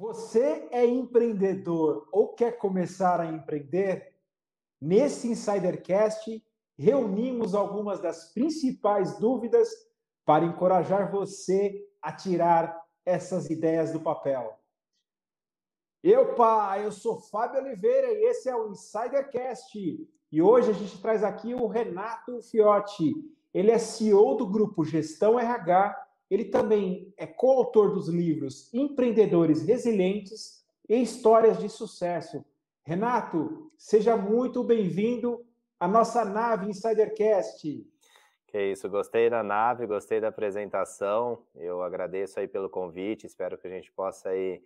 Você é empreendedor ou quer começar a empreender? Nesse Insidercast, reunimos algumas das principais dúvidas para encorajar você a tirar essas ideias do papel. Eu, pai, eu sou Fábio Oliveira e esse é o Insidercast. E hoje a gente traz aqui o Renato Fiotti. Ele é CEO do grupo Gestão RH ele também é coautor dos livros Empreendedores Resilientes e Histórias de Sucesso. Renato, seja muito bem-vindo à nossa nave Insidercast. Que é isso, gostei da nave, gostei da apresentação. Eu agradeço aí pelo convite, espero que a gente possa aí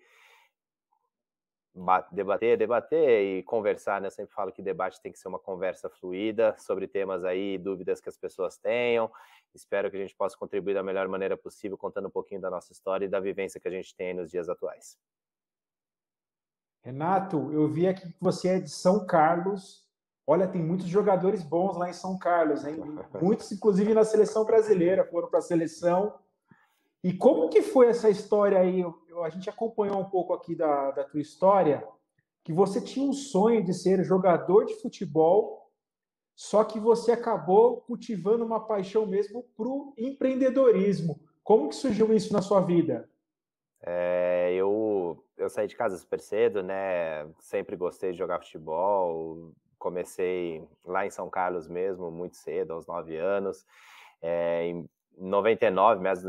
debater, debater e conversar, né? Eu sempre falo que debate tem que ser uma conversa fluida sobre temas aí, dúvidas que as pessoas tenham. Espero que a gente possa contribuir da melhor maneira possível, contando um pouquinho da nossa história e da vivência que a gente tem nos dias atuais. Renato, eu vi aqui que você é de São Carlos. Olha, tem muitos jogadores bons lá em São Carlos, hein? Muitos, inclusive na seleção brasileira, foram para a seleção. E como que foi essa história aí? A gente acompanhou um pouco aqui da, da tua história, que você tinha um sonho de ser jogador de futebol, só que você acabou cultivando uma paixão mesmo para o empreendedorismo. Como que surgiu isso na sua vida? É, eu, eu saí de casa super cedo, né? Sempre gostei de jogar futebol. Comecei lá em São Carlos mesmo, muito cedo, aos nove anos. É, 99, meados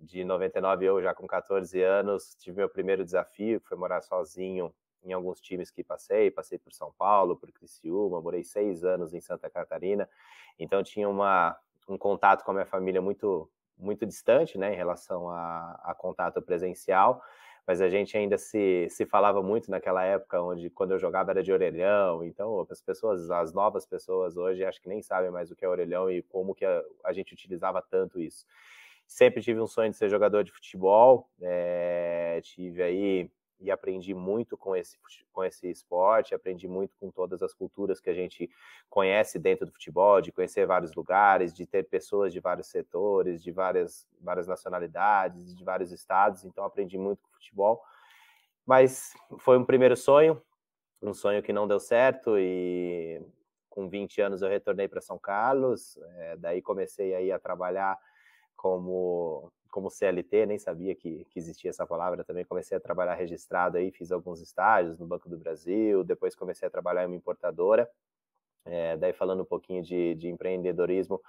de 99, eu já com 14 anos, tive meu primeiro desafio, que foi morar sozinho em alguns times que passei, passei por São Paulo, por Criciúma, morei seis anos em Santa Catarina, então tinha uma, um contato com a minha família muito muito distante, né, em relação a, a contato presencial, mas a gente ainda se, se falava muito naquela época onde quando eu jogava era de orelhão, então as pessoas, as novas pessoas hoje acho que nem sabem mais o que é orelhão e como que a, a gente utilizava tanto isso. Sempre tive um sonho de ser jogador de futebol, é, tive aí e aprendi muito com esse, com esse esporte, aprendi muito com todas as culturas que a gente conhece dentro do futebol, de conhecer vários lugares, de ter pessoas de vários setores, de várias, várias nacionalidades, de vários estados, então aprendi muito com o futebol. Mas foi um primeiro sonho, um sonho que não deu certo e com 20 anos eu retornei para São Carlos, é, daí comecei aí a trabalhar como como CLT, nem sabia que, que existia essa palavra também. Comecei a trabalhar registrado aí, fiz alguns estágios no Banco do Brasil, depois comecei a trabalhar em uma importadora. É, daí, falando um pouquinho de, de empreendedorismo,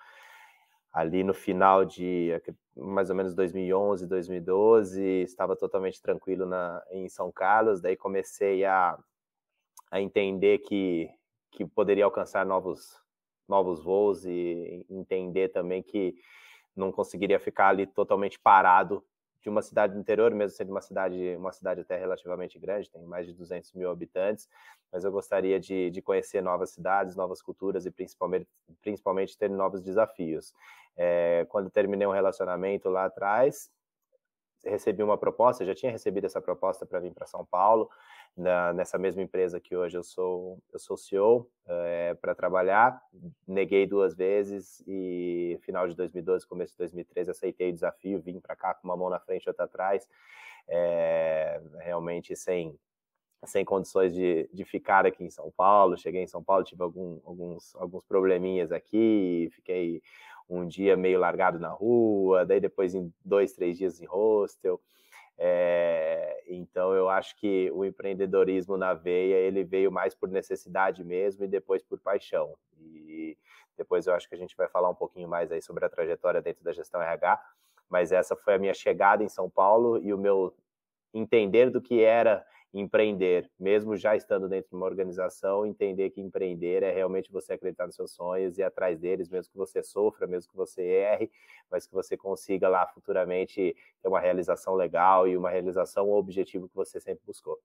ali no final de mais ou menos 2011, 2012, estava totalmente tranquilo na, em São Carlos. Daí, comecei a, a entender que, que poderia alcançar novos, novos voos e entender também que não conseguiria ficar ali totalmente parado de uma cidade do interior, mesmo sendo uma cidade, uma cidade até relativamente grande, tem mais de 200 mil habitantes, mas eu gostaria de, de conhecer novas cidades, novas culturas e principalmente, principalmente ter novos desafios. É, quando terminei um relacionamento lá atrás, recebi uma proposta, já tinha recebido essa proposta para vir para São Paulo, na, nessa mesma empresa que hoje eu sou eu sou CEO é, eh, para trabalhar. Neguei duas vezes e final de 2012, começo de 2013 aceitei o desafio, vim para cá com uma mão na frente e outra atrás, é, realmente sem sem condições de, de ficar aqui em São Paulo. Cheguei em São Paulo, tive algum, alguns, alguns probleminhas aqui, fiquei um dia meio largado na rua, daí depois em dois, três dias em hostel. É, então eu acho que o empreendedorismo na veia ele veio mais por necessidade mesmo e depois por paixão. E depois eu acho que a gente vai falar um pouquinho mais aí sobre a trajetória dentro da gestão RH. Mas essa foi a minha chegada em São Paulo e o meu entender do que era empreender, mesmo já estando dentro de uma organização, entender que empreender é realmente você acreditar nos seus sonhos e atrás deles, mesmo que você sofra, mesmo que você erre, mas que você consiga lá futuramente ter uma realização legal e uma realização objetivo que você sempre buscou.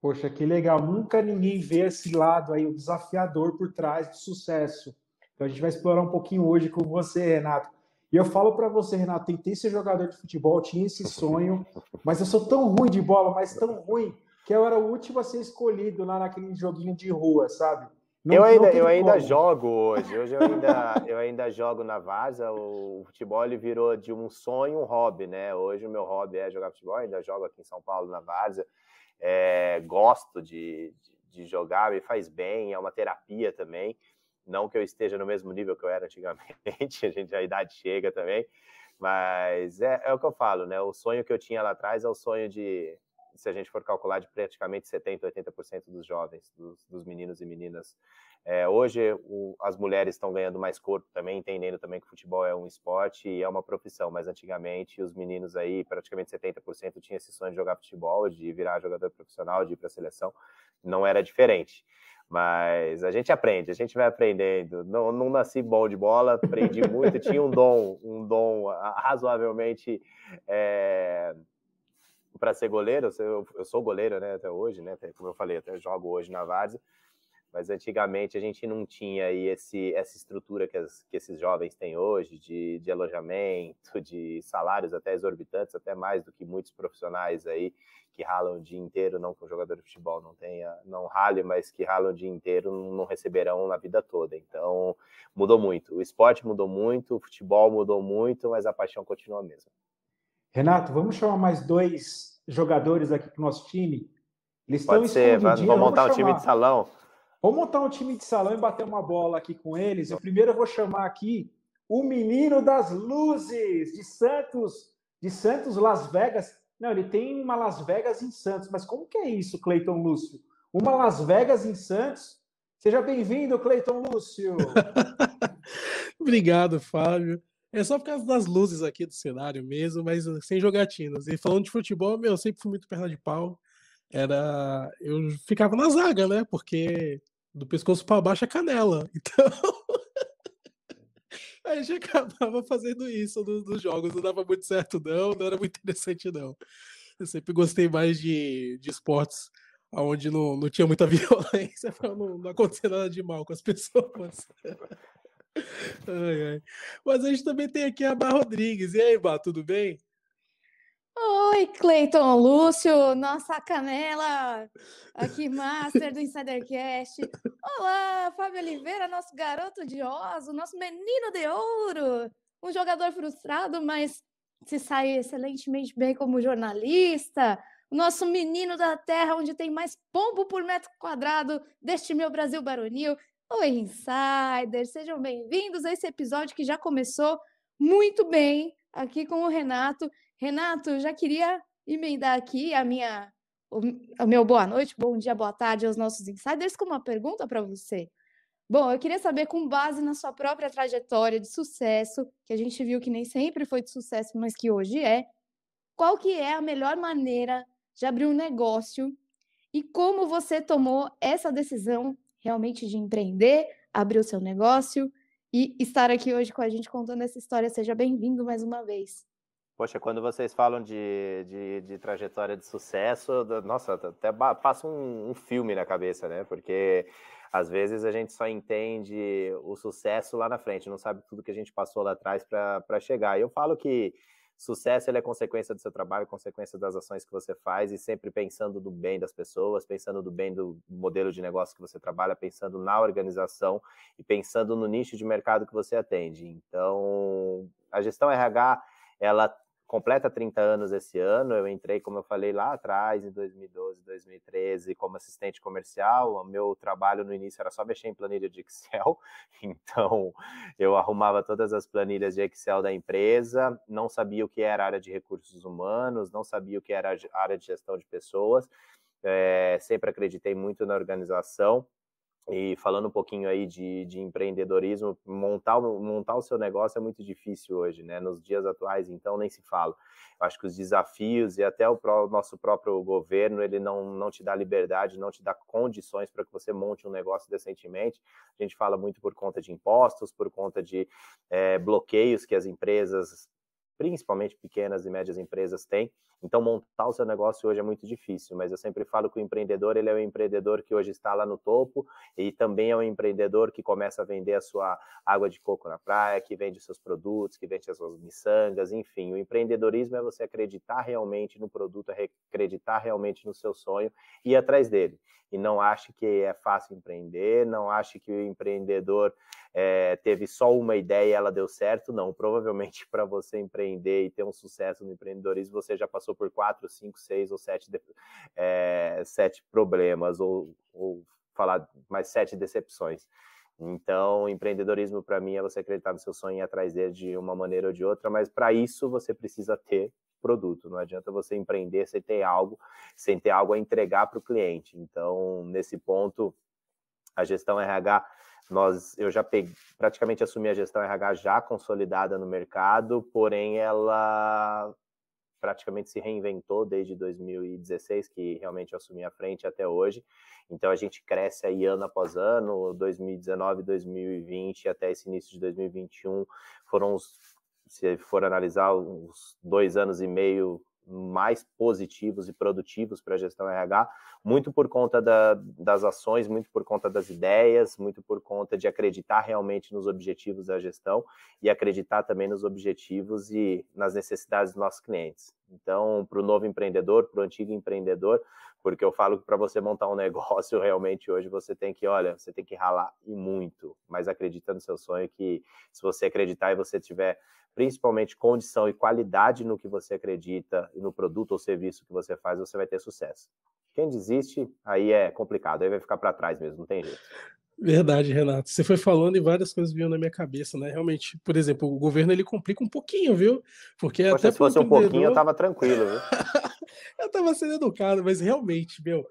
Poxa, que legal. Nunca ninguém vê esse lado aí, o desafiador por trás do sucesso. Então a gente vai explorar um pouquinho hoje com você, Renato. E eu falo para você, Renato, tentei ser jogador de futebol, tinha esse sonho, mas eu sou tão ruim de bola, mas tão ruim, que eu era o último a ser escolhido lá naquele joguinho de rua, sabe? Não, eu ainda, eu ainda jogo hoje. Hoje eu ainda, eu ainda jogo na Vaza. O futebol ele virou de um sonho um hobby, né? Hoje o meu hobby é jogar futebol. Eu ainda jogo aqui em São Paulo na Vaza. É, gosto de, de, de jogar, me faz bem, é uma terapia também. Não que eu esteja no mesmo nível que eu era antigamente, a gente a idade chega também, mas é, é o que eu falo, né? O sonho que eu tinha lá atrás é o sonho de, se a gente for calcular, de praticamente 70, 80% dos jovens, dos, dos, meninos e meninas. É, hoje o, as mulheres estão ganhando mais corpo também, entendendo também que futebol é um esporte e é uma profissão, mas antigamente os meninos aí, praticamente 70% tinha esse sonho de jogar futebol, de virar jogador profissional, de ir para a seleção, não era diferente. Mas a gente aprende, a gente vai aprendendo. Não, não nasci bom de bola, aprendi muito, tinha um dom, um dom razoavelmente é, eh, para ser goleiro. Eu, sou goleiro né, até hoje, né? Como eu falei, até jogo hoje na Várzea. Mas antigamente a gente não tinha aí esse, essa estrutura que, as, que esses jovens têm hoje, de, de alojamento, de salários até exorbitantes, até mais do que muitos profissionais aí que ralam o dia inteiro, não que um jogador de futebol não tenha, não rale, mas que ralam o dia inteiro não receberão na vida toda. Então mudou muito. O esporte mudou muito, o futebol mudou muito, mas a paixão continua a mesma. Renato, vamos chamar mais dois jogadores aqui para o nosso time. Eles Pode estão ser, vamos montar um time de salão. Vamos montar um time de salão e bater uma bola aqui com eles. Eu primeiro eu vou chamar aqui o menino das luzes de Santos, de Santos, Las Vegas. Não, ele tem uma Las Vegas em Santos, mas como que é isso, Cleiton Lúcio? Uma Las Vegas em Santos? Seja bem-vindo, Cleiton Lúcio. Obrigado, Fábio. É só por causa das luzes aqui do cenário mesmo, mas sem jogatinas. E falando de futebol, meu, eu sempre fui muito perna de pau era eu ficava na zaga, né? Porque do pescoço para baixo é canela. Então. a gente acabava fazendo isso nos, nos, jogos. Não dava muito certo, não. Não era muito interessante, não. Eu sempre gostei mais de, de esportes onde não, não tinha muita violência para não, não acontecer nada de mal com as pessoas. ai, ai. Mas a gente também tem aqui a Bar Rodrigues. E aí, Bar, tudo bem? Oi, Cleiton Lúcio, nossa canela aqui, master do Insidercast. Olá, Fábio Oliveira, nosso garoto de oso, nosso menino de ouro, um jogador frustrado, mas se sai excelentemente bem como jornalista. Nosso menino da terra, onde tem mais pombo por metro quadrado deste meu Brasil baronil. Oi, Insider, sejam bem-vindos a esse episódio que já começou muito bem aqui com o Renato Renato, já queria emendar aqui a minha, o, meu boa noite, bom dia, boa tarde aos nossos insiders com uma pergunta para você. Bom, eu queria saber, com base na sua própria trajetória de sucesso, que a gente viu que nem sempre foi de sucesso, mas que hoje é, qual que é a melhor maneira de abrir um negócio e como você tomou essa decisão realmente de empreender, abrir o seu negócio e estar aqui hoje com a gente contando essa história. Seja bem-vindo mais uma vez. Poxa, quando vocês falam de, de, de trajetória de sucesso, nossa, até passa um, um filme na cabeça, né? Porque às vezes a gente só entende o sucesso lá na frente, não sabe tudo que a gente passou lá atrás para chegar. E eu falo que sucesso é consequência do seu trabalho, consequência das ações que você faz e sempre pensando do bem das pessoas, pensando do bem do modelo de negócio que você trabalha, pensando na organização e pensando no nicho de mercado que você atende. Então, a gestão RH ela completa 30 anos esse ano. Eu entrei, como eu falei lá atrás, em 2012, 2013, como assistente comercial. O meu trabalho no início era só mexer em planilha de Excel. Então, eu arrumava todas as planilhas de Excel da empresa, não sabia o que era área de recursos humanos, não sabia o que era área de gestão de pessoas. É, sempre acreditei muito na organização e falando um pouquinho aí de, de empreendedorismo, montar, montar o seu negócio é muito difícil hoje, né? Nos dias atuais, então, nem se fala. Eu acho que os desafios e até o nosso próprio governo, ele não, não te dá liberdade, não te dá condições para que você monte um negócio decentemente. A gente fala muito por conta de impostos, por conta de é, bloqueios que as empresas, principalmente pequenas e médias empresas, têm então, montar o seu negócio hoje é muito difícil, mas eu sempre falo que o empreendedor, ele é um empreendedor que hoje está lá no topo e também é um empreendedor que começa a vender a sua água de coco na praia, que vende os seus produtos, que vende as suas miçangas, enfim. O empreendedorismo é você acreditar realmente no produto, acreditar realmente no seu sonho e ir atrás dele. E não ache que é fácil empreender, não ache que o empreendedor é, teve só uma ideia e ela deu certo. Não, provavelmente para você empreender e ter um sucesso no empreendedorismo, você já passou passou por quatro, cinco, seis ou sete, é, sete problemas, ou, ou falar mais sete decepções. Então, empreendedorismo para mim é você acreditar no seu sonho e ir atrás dele de uma maneira ou de outra, mas para isso você precisa ter produto. Não adianta você empreender sem ter algo, sem ter algo a entregar para o cliente. Então, nesse ponto, a gestão RH, nós, eu já peguei, praticamente assumi a gestão RH já consolidada no mercado, porém ela praticamente se reinventou desde 2016, que realmente eu assumi a frente até hoje. Então a gente cresce aí ano após ano, 2019, 2020 até esse início de 2021 foram os, se for analisar, uns dois anos e meio mais positivos e produtivos para a gestão RH, muito por conta da, das ações, muito por conta das ideias, muito por conta de acreditar realmente nos objetivos da gestão e acreditar também nos objetivos e nas necessidades dos nossos clientes. Então, para o novo empreendedor, para o antigo empreendedor, porque eu falo que para você montar um negócio realmente hoje você tem que, olha, você tem que ralar e muito, mas acredita no seu sonho que se você acreditar e você tiver principalmente condição e qualidade no que você acredita e no produto ou serviço que você faz, você vai ter sucesso. Quem desiste, aí é complicado, aí vai ficar para trás mesmo, não tem jeito. Verdade, Renato. Você foi falando e várias coisas vinham na minha cabeça, né? Realmente, por exemplo, o governo ele complica um pouquinho, viu? Porque é Poxa, até se fosse um pouquinho, eu tava tranquilo, viu? eu tava sendo educado, mas realmente, meu,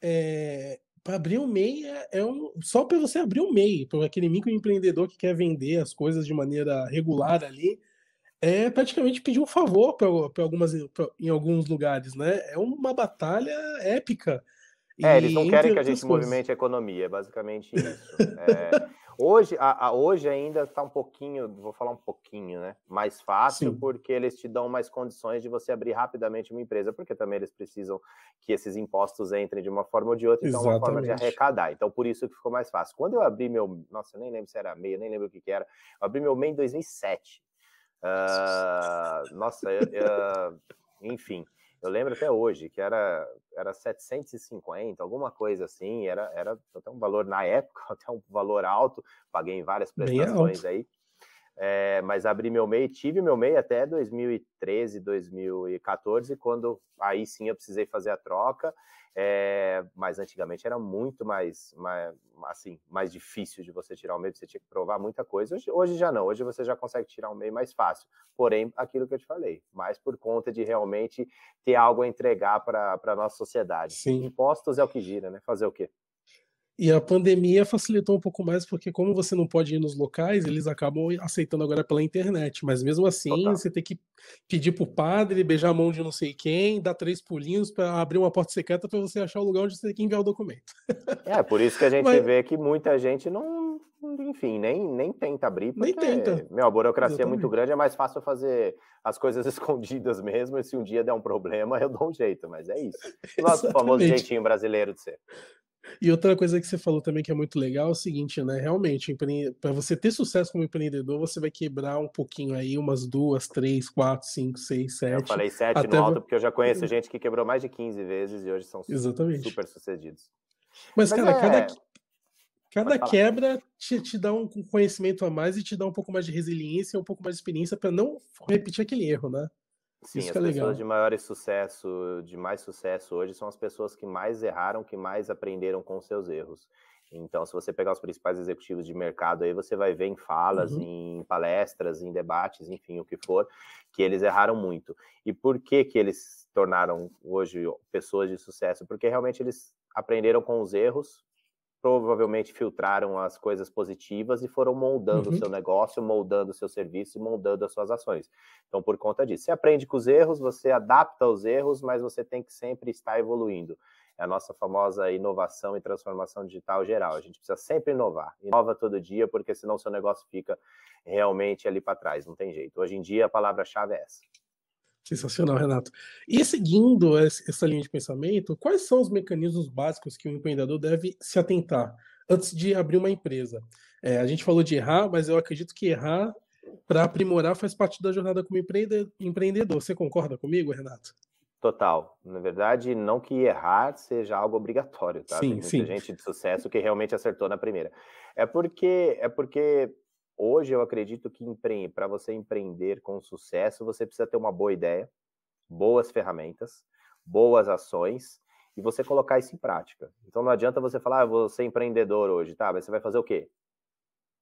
é... para abrir um MEI é, é um só para você abrir um MEI, para aquele microempreendedor que quer vender as coisas de maneira regular ali, é praticamente pedir um favor para algumas pra, em alguns lugares, né? É uma batalha épica é, eles não querem que a gente coisas. movimente a economia, é basicamente isso. É, hoje, a, a, hoje ainda está um pouquinho, vou falar um pouquinho, né? Mais fácil, Sim. porque eles te dão mais condições de você abrir rapidamente uma empresa, porque também eles precisam que esses impostos entrem de uma forma ou de outra, então Exatamente. É uma forma de arrecadar. Então, por isso que ficou mais fácil. Quando eu abri meu. Nossa, eu nem lembro se era meia, nem lembro o que, que era. Eu abri meu MEI em 2007. Uh, ah, nossa, eu, eu, enfim. Eu lembro até hoje que era, era 750, alguma coisa assim, era, era até um valor na época, até um valor alto, paguei em várias prestações aí. É, mas abri meu MEI, tive meu MEI até 2013, 2014, quando aí sim eu precisei fazer a troca é, mas antigamente era muito mais, mais, assim, mais difícil de você tirar o meio, você tinha que provar muita coisa. Hoje, hoje já não, hoje você já consegue tirar o meio mais fácil. Porém, aquilo que eu te falei, mais por conta de realmente ter algo a entregar para a nossa sociedade. Sim. Impostos é o que gira, né? Fazer o quê? E a pandemia facilitou um pouco mais, porque como você não pode ir nos locais, eles acabam aceitando agora pela internet. Mas mesmo assim, Total. você tem que pedir pro padre, beijar a mão de não sei quem, dar três pulinhos para abrir uma porta secreta para você achar o lugar onde você tem que enviar o documento. É, por isso que a gente Mas... vê que muita gente não, enfim, nem, nem tenta abrir, porque, nem tenta. meu, a burocracia Exatamente. é muito grande, é mais fácil fazer as coisas escondidas mesmo, e se um dia der um problema, eu dou um jeito, mas é isso. Nosso Exatamente. famoso jeitinho brasileiro de ser. E outra coisa que você falou também que é muito legal é o seguinte, né? Realmente, para você ter sucesso como empreendedor, você vai quebrar um pouquinho aí, umas duas, três, quatro, cinco, seis, sete. Eu falei sete até... no alto, porque eu já conheço uhum. gente que quebrou mais de 15 vezes e hoje são Exatamente. super sucedidos. Mas, Mas cara, é... cada, cada quebra te, te, dá um conhecimento a mais e te dá um pouco mais de resiliência, um pouco mais de experiência para não repetir aquele erro, né? Sim, Isso as é pessoas legal. de maior sucesso, de mais sucesso hoje, são as pessoas que mais erraram, que mais aprenderam com seus erros. Então, se você pegar os principais executivos de mercado aí, você vai ver em falas, uhum. em palestras, em debates, enfim, o que for, que eles erraram muito. E por que que eles se tornaram hoje pessoas de sucesso? Porque realmente eles aprenderam com os erros, provavelmente filtraram as coisas positivas e foram moldando o uhum. seu negócio, moldando o seu serviço e moldando as suas ações. Então, por conta disso, você aprende com os erros, você adapta os erros, mas você tem que sempre estar evoluindo. É a nossa famosa inovação e transformação digital geral. A gente precisa sempre inovar. Inova todo dia, porque senão o seu negócio fica realmente ali para trás, não tem jeito. Hoje em dia, a palavra-chave é essa. Sensacional, Renato. E seguindo essa linha de pensamento, quais são os mecanismos básicos que o um empreendedor deve se atentar antes de abrir uma empresa? É, a gente falou de errar, mas eu acredito que errar para aprimorar faz parte da jornada como empreendedor. Você concorda comigo, Renato? Total. Na verdade, não que errar seja algo obrigatório, tá? Sim, Tem muita sim. gente de sucesso que realmente acertou na primeira. É porque é porque Hoje eu acredito que empre... para você empreender com sucesso, você precisa ter uma boa ideia, boas ferramentas, boas ações e você colocar isso em prática. Então não adianta você falar, ah, vou ser empreendedor hoje, tá? Mas você vai fazer o quê?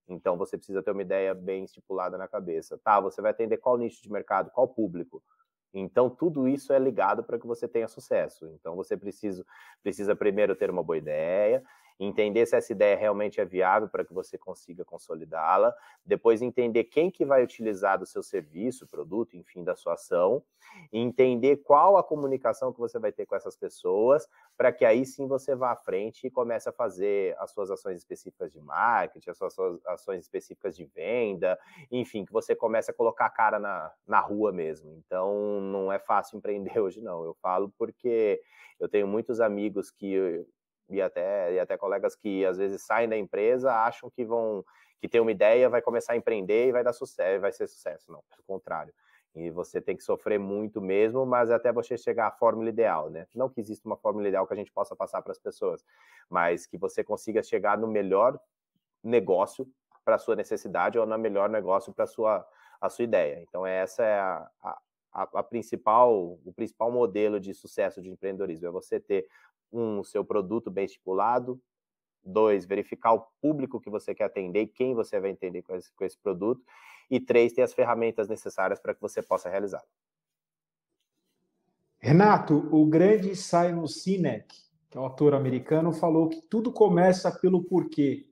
Então você precisa ter uma ideia bem estipulada na cabeça. Tá, você vai atender qual nicho de mercado, qual público. Então tudo isso é ligado para que você tenha sucesso. Então você precisa, precisa primeiro ter uma boa ideia, entender se essa ideia realmente é viável para que você consiga consolidá-la, depois entender quem que vai utilizar do seu serviço, produto, enfim, da sua ação, entender qual a comunicação que você vai ter com essas pessoas, para que aí sim você vá à frente e comece a fazer as suas ações específicas de marketing, as suas ações específicas de venda, enfim, que você comece a colocar a cara na, na rua mesmo. Então, não é fácil empreender hoje, não. Eu falo porque eu tenho muitos amigos que e até, e até colegas que às vezes saem da empresa, acham que vão que tem uma ideia, vai começar a empreender e vai dar sucesso, vai ser sucesso. Não, pelo contrário. E você tem que sofrer muito mesmo, mas é até você chegar à fórmula ideal, né? Não que exista uma fórmula ideal que a gente possa passar para as pessoas, mas que você consiga chegar no melhor negócio para sua necessidade ou no melhor negócio para sua a sua ideia. Então essa é a, a, a, principal o principal modelo de sucesso de empreendedorismo é você ter um, o seu produto bem estipulado. Dois, verificar o público que você quer atender, quem você vai atender com esse, com esse produto. E três, ter as ferramentas necessárias para que você possa realizar. Renato, o grande Simon Sinek, que é um ator americano, falou que tudo começa pelo porquê,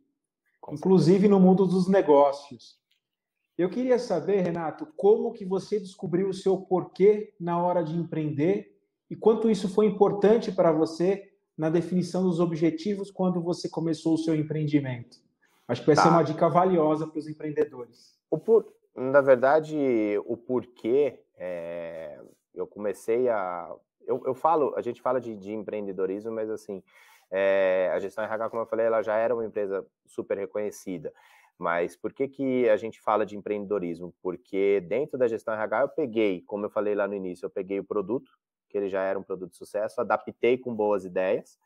inclusive no mundo dos negócios. Eu queria saber, Renato, como que você descobriu o seu porquê na hora de empreender e quanto isso foi importante para você na definição dos objetivos quando você começou o seu empreendimento? Acho que vai tá. ser uma dica valiosa para os empreendedores. O por... Na verdade, o porquê é... eu comecei a. Eu, eu, falo, a gente fala de, de empreendedorismo, mas assim, é... a gestão RH, como eu falei, ela já era uma empresa super reconhecida. Mas por que, que a gente fala de empreendedorismo? Porque dentro da gestão RH eu peguei, como eu falei lá no início, eu peguei o produto, que ele já era um produto de sucesso, adaptei com boas ideias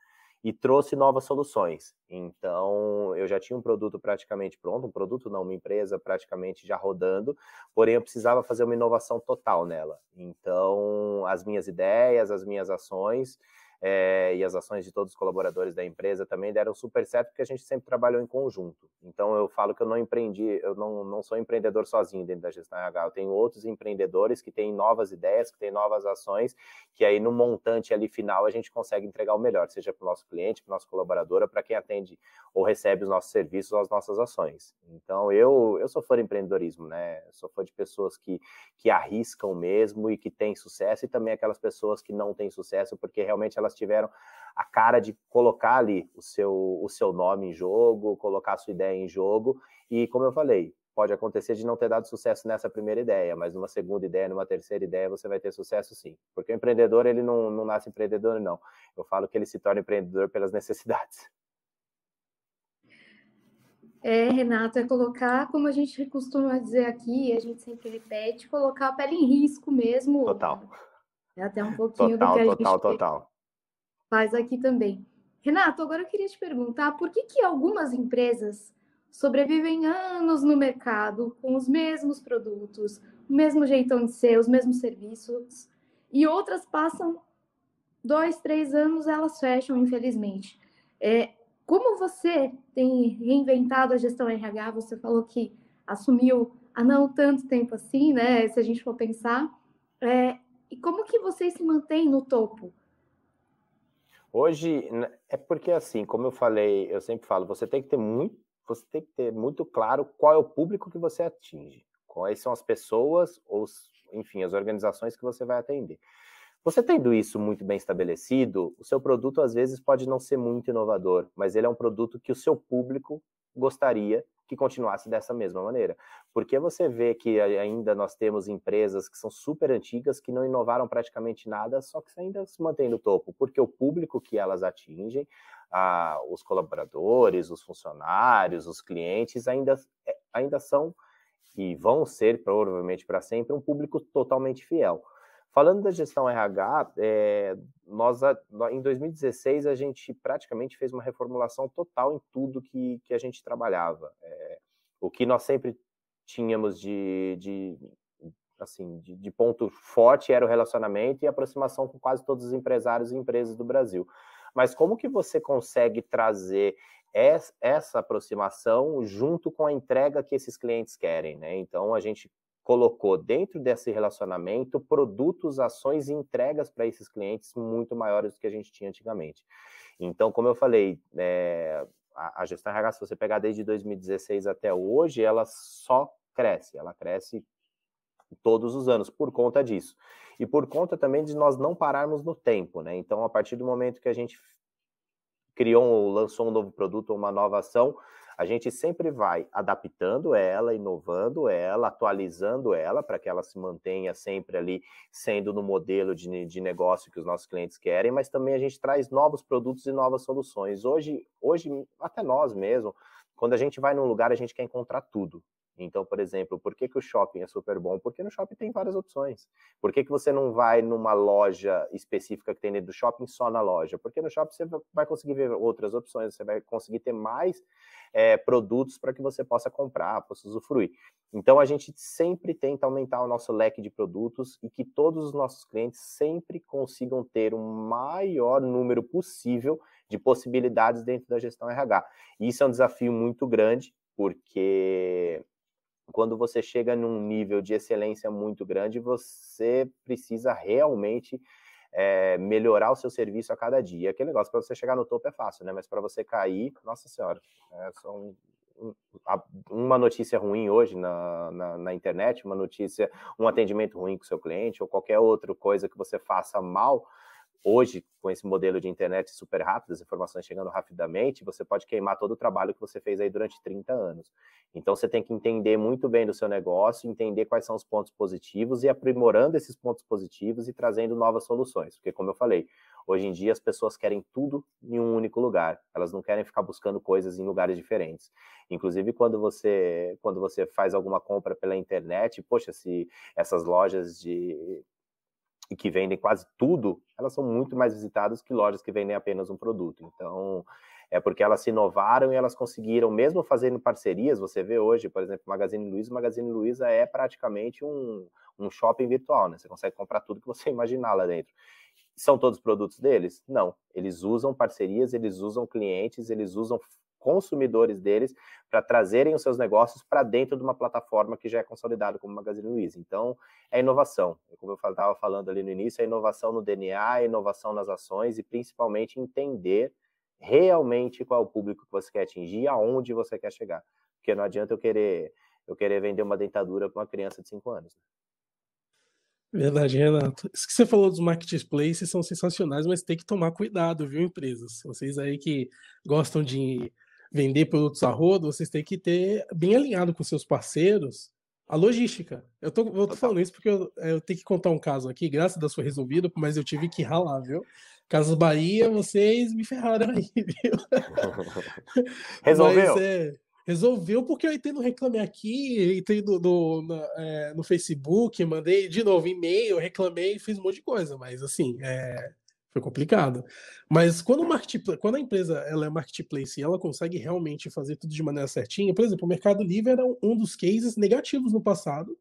e trouxe novas soluções. Então, eu já tinha um produto praticamente pronto, um produto não, uma empresa praticamente já rodando, porém eu precisava fazer uma inovação total nela. Então, as minhas ideias, as minhas ações é, e as ações de todos os colaboradores da empresa também deram super certo, porque a gente sempre trabalhou em conjunto. Então, eu falo que eu não empreendi, eu não, não sou empreendedor sozinho dentro da gestão RH, eu tenho outros empreendedores que têm novas ideias, que têm novas ações, que aí no montante ali final a gente consegue entregar o melhor, seja para o nosso cliente, para o nosso colaborador, para quem atende ou recebe os nossos serviços ou as nossas ações. Então, eu, eu sou fã de empreendedorismo, né? Eu sou fã de pessoas que, que arriscam mesmo e que têm sucesso, e também aquelas pessoas que não têm sucesso, porque realmente elas elas tiveram a cara de colocar ali o seu, o seu nome em jogo, colocar a sua ideia em jogo. E como eu falei, pode acontecer de não ter dado sucesso nessa primeira ideia, mas numa segunda ideia, numa terceira ideia, você vai ter sucesso sim. Porque o empreendedor, ele não, não nasce empreendedor, não. Eu falo que ele se torna empreendedor pelas necessidades. É, Renato, é colocar, como a gente costuma dizer aqui, a gente sempre repete, colocar a pele em risco mesmo. Total. É até um pouquinho total, do que a total, gente... Total, total, total faz aqui também. Renato, agora eu queria te perguntar por que, que algumas empresas sobrevivem anos no mercado com os mesmos produtos, o mesmo jeitão de ser, os mesmos serviços, e outras passam dois, três anos, elas fecham, infelizmente. É, como você tem reinventado a gestão RH? Você falou que assumiu há não tanto tempo assim, né? Se a gente for pensar. É, e como que vocês se mantêm no topo? Hoje é porque assim, como eu falei, eu sempre falo, você tem que ter muito, você tem que ter muito claro qual é o público que você atinge, quais são as pessoas ou, enfim, as organizações que você vai atender. Você tendo isso muito bem estabelecido, o seu produto às vezes pode não ser muito inovador, mas ele é um produto que o seu público gostaria que continuasse dessa mesma maneira. Porque você vê que ainda nós temos empresas que são super antigas, que não inovaram praticamente nada, só que ainda se mantém no topo, porque o público que elas atingem, ah, os colaboradores, os funcionários, os clientes, ainda, é, ainda são e vão ser, provavelmente para sempre, um público totalmente fiel. Falando da gestão RH, é, nós, em 2016 a gente praticamente fez uma reformulação total em tudo que, que a gente trabalhava. É, o que nós sempre tínhamos de, de assim de, de, ponto forte era o relacionamento e aproximação com quase todos os empresários e empresas do Brasil. Mas como que você consegue trazer essa aproximação junto com a entrega que esses clientes querem, né? Então a gente colocou dentro desse relacionamento produtos, ações e entregas para esses clientes muito maiores do que a gente tinha antigamente. Então, como eu falei, é, a, a gestão RH, se você pegar desde 2016 até hoje, ela só cresce, ela cresce todos os anos por conta disso. E por conta também de nós não pararmos no tempo, né? Então, a partir do momento que a gente criou ou lançou um novo produto ou uma nova ação, a gente sempre vai adaptando ela, inovando ela, atualizando ela para que ela se mantenha sempre ali sendo no modelo de, de negócio que os nossos clientes querem, mas também a gente traz novos produtos e novas soluções. Hoje, hoje até nós mesmo, quando a gente vai num lugar, a gente quer encontrar tudo. Então, por exemplo, por que, que o shopping é super bom? Porque no shopping tem várias opções. Por que, que você não vai numa loja específica que tem dentro do shopping só na loja? Porque no shopping você vai conseguir ver outras opções, você vai conseguir ter mais é, produtos para que você possa comprar, possa usufruir. Então, a gente sempre tenta aumentar o nosso leque de produtos e que todos os nossos clientes sempre consigam ter o maior número possível de possibilidades dentro da gestão RH. E isso é um desafio muito grande, porque quando você chega num nível de excelência muito grande, você precisa realmente é, melhorar o seu serviço a cada dia. Aquele negócio para você chegar no topo é fácil, né? Mas para você cair, nossa senhora, é só um, um, uma notícia ruim hoje na, na, na, internet, uma notícia, um atendimento ruim com o seu cliente ou qualquer outra coisa que você faça mal, hoje, com esse modelo de internet super rápido as informações chegando rapidamente, você pode queimar todo o trabalho que você fez aí durante 30 anos. Então você tem que entender muito bem do seu negócio, entender quais são os pontos positivos e aprimorando esses pontos positivos e trazendo novas soluções. Porque, como eu falei, hoje em dia as pessoas querem tudo em um único lugar. Elas não querem ficar buscando coisas em lugares diferentes. Inclusive, quando você, quando você faz alguma compra pela internet, poxa, se essas lojas de e que vendem quase tudo, elas são muito mais visitadas que lojas que vendem apenas um produto. Então, é porque elas se inovaram e elas conseguiram, mesmo fazendo parcerias, você vê hoje, por exemplo, Magazine Luiza, Magazine Luiza é praticamente um, um shopping virtual, né? Você consegue comprar tudo que você imaginar lá dentro. São todos produtos deles? Não. Eles usam parcerias, eles usam clientes, eles usam consumidores deles para trazerem os seus negócios para dentro de uma plataforma que já é consolidada como Magazine Luiza. Então, é inovação. Como eu estava falando ali no início, é inovação no DNA, é inovação nas ações e principalmente entender realmente qual é o público que você quer atingir, aonde você quer chegar. Porque não adianta eu querer eu querer vender uma dentadura para uma criança de 5 anos. Né? Verdade, Renato. Isso que você falou dos marketplaces são sensacionais, mas tem que tomar cuidado, viu, empresas? Vocês aí que gostam de vender produtos a rodo, vocês têm que ter bem alinhado com seus parceiros a logística. Eu tô, eu tô falando isso porque eu, eu, tenho que contar um caso aqui, graças a Deus foi resolvido, mas eu tive que ralar, viu? Casas Bahia, vocês me ferraram aí, viu? Resolveu? Mas, é, resolveu porque eu entrei no Reclame Aqui, entrei no, no, na, é, no Facebook, mandei de novo e-mail, reclamei, fiz um monte de coisa, mas assim, é, foi complicado. Mas quando, quando a empresa ela é marketplace e ela consegue realmente fazer tudo de maneira certinha, por exemplo, o Mercado Livre era um dos cases negativos no passado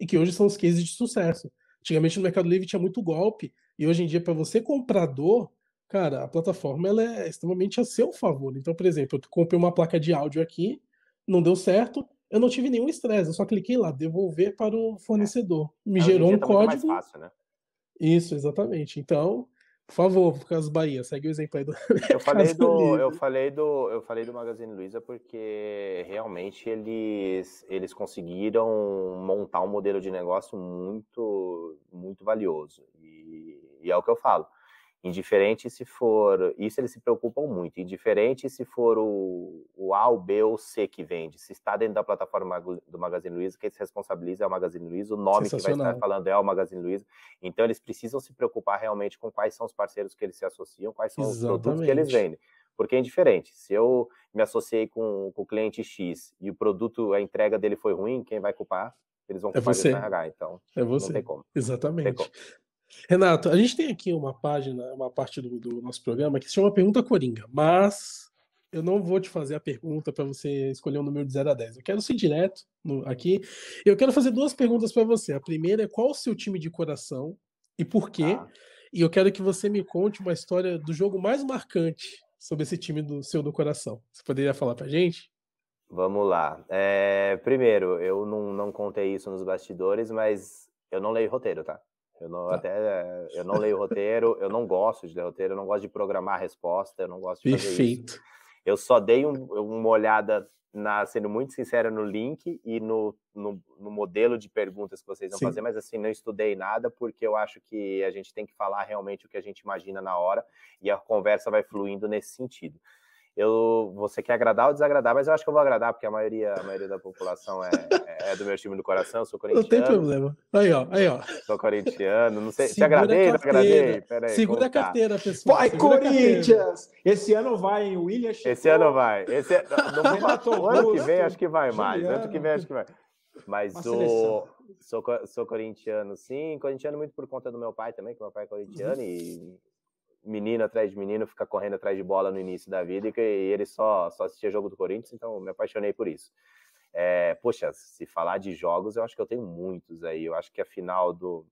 e que hoje são os cases de sucesso. Antigamente no Mercado Livre tinha muito golpe e hoje em dia para você comprador, cara, a plataforma ela é extremamente a seu favor. Então, por exemplo, eu comprei uma placa de áudio aqui, não deu certo, eu não tive nenhum estresse, eu só cliquei lá, devolver para o é. fornecedor. Me é, gerou um tá código. Fácil, né? Isso, exatamente. Então, por favor, por causa Bahia, segue o exemplo aí do. Eu falei do, eu falei do, eu falei do Magazine Luiza porque realmente eles, eles conseguiram montar um modelo de negócio muito, muito valioso. E, e é o que eu falo. Indiferente se for. Isso eles se preocupam muito. Indiferente se for o, o A, o B ou o C que vende. Se está dentro da plataforma do Magazine Luiza, quem se responsabiliza é o Magazine Luiza. O nome que vai estar falando é o Magazine Luiza. Então eles precisam se preocupar realmente com quais são os parceiros que eles se associam, quais são Exatamente. os produtos que eles vendem. Porque é indiferente. Se eu me associei com, com o cliente X e o produto, a entrega dele foi ruim, quem vai culpar? Eles vão é culpar você. o RH, então. É você. Não tem como. Exatamente. Não tem como. Renato, a gente tem aqui uma página, uma parte do, do nosso programa que se chama Pergunta Coringa, mas eu não vou te fazer a pergunta para você escolher um número de 0 a 10. Eu quero ser direto no, aqui. Eu quero fazer duas perguntas para você. A primeira é qual o seu time de coração e por quê? Ah. E eu quero que você me conte uma história do jogo mais marcante sobre esse time do seu do coração. Você poderia falar para gente? Vamos lá. É, primeiro, eu não, não contei isso nos bastidores, mas eu não leio roteiro, tá? Eu não, tá. até, eh, eu não leio roteiro, eu não gosto de ler roteiro, eu não gosto de programar resposta, eu não gosto de fazer Perfeito. Isso. Eu só dei um, uma olhada, na, sendo muito sincera, no link e no, no, no modelo de perguntas que vocês vão Sim. fazer, mas assim, não estudei nada, porque eu acho que a gente tem que falar realmente o que a gente imagina na hora e a conversa vai fluindo nesse sentido eu você quer agradar ou desagradar, mas eu acho que eu vou agradar, porque a maioria, a maioria da população é, é, é do meu time do coração, sou corintiano. Não tem problema. Aí, ó, aí, ó. Sou corintiano, não sei. Se te agradei, não agradei. Pera aí, Segura tá? carteira, tá? pessoal. Vai, Corinthians! Esse ano vai, hein? O William chegou. Esse ano vai. Esse, é... não, não ano que vem acho que vai mais. Ano que vem acho que vai. Mas o. Sou, sou corintiano, sim. Corintiano muito por conta do meu pai também, que meu pai é corintiano e menino atrás de menino, ficar correndo atrás de bola no início da vida, e, ele só, só assistia jogo do Corinthians, então me apaixonei por isso. É, poxa, se falar de jogos, eu acho que eu tenho muitos aí. Eu acho que a final do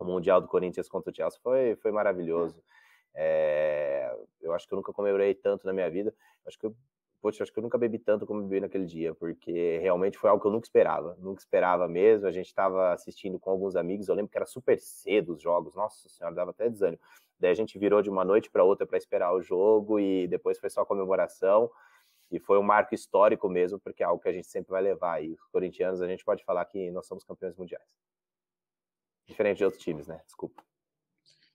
Mundial do Corinthians contra o Chelsea foi, foi maravilhoso. É, eu acho que eu nunca comemorei tanto na minha vida. acho que eu poxa, acho que eu nunca bebi tanto como bebi naquele dia, porque realmente foi algo que eu nunca esperava, nunca esperava mesmo. A gente estava assistindo com alguns amigos, eu lembro que era super cedo os jogos, nossa senhora, dava até desânimo. Daí a gente virou de uma noite para outra para esperar o jogo e depois foi só comemoração. E foi um marco histórico mesmo, porque é algo que a gente sempre vai levar. E os corintianos, a gente pode falar que nós somos campeões mundiais. Diferente de outros times, né? Desculpa.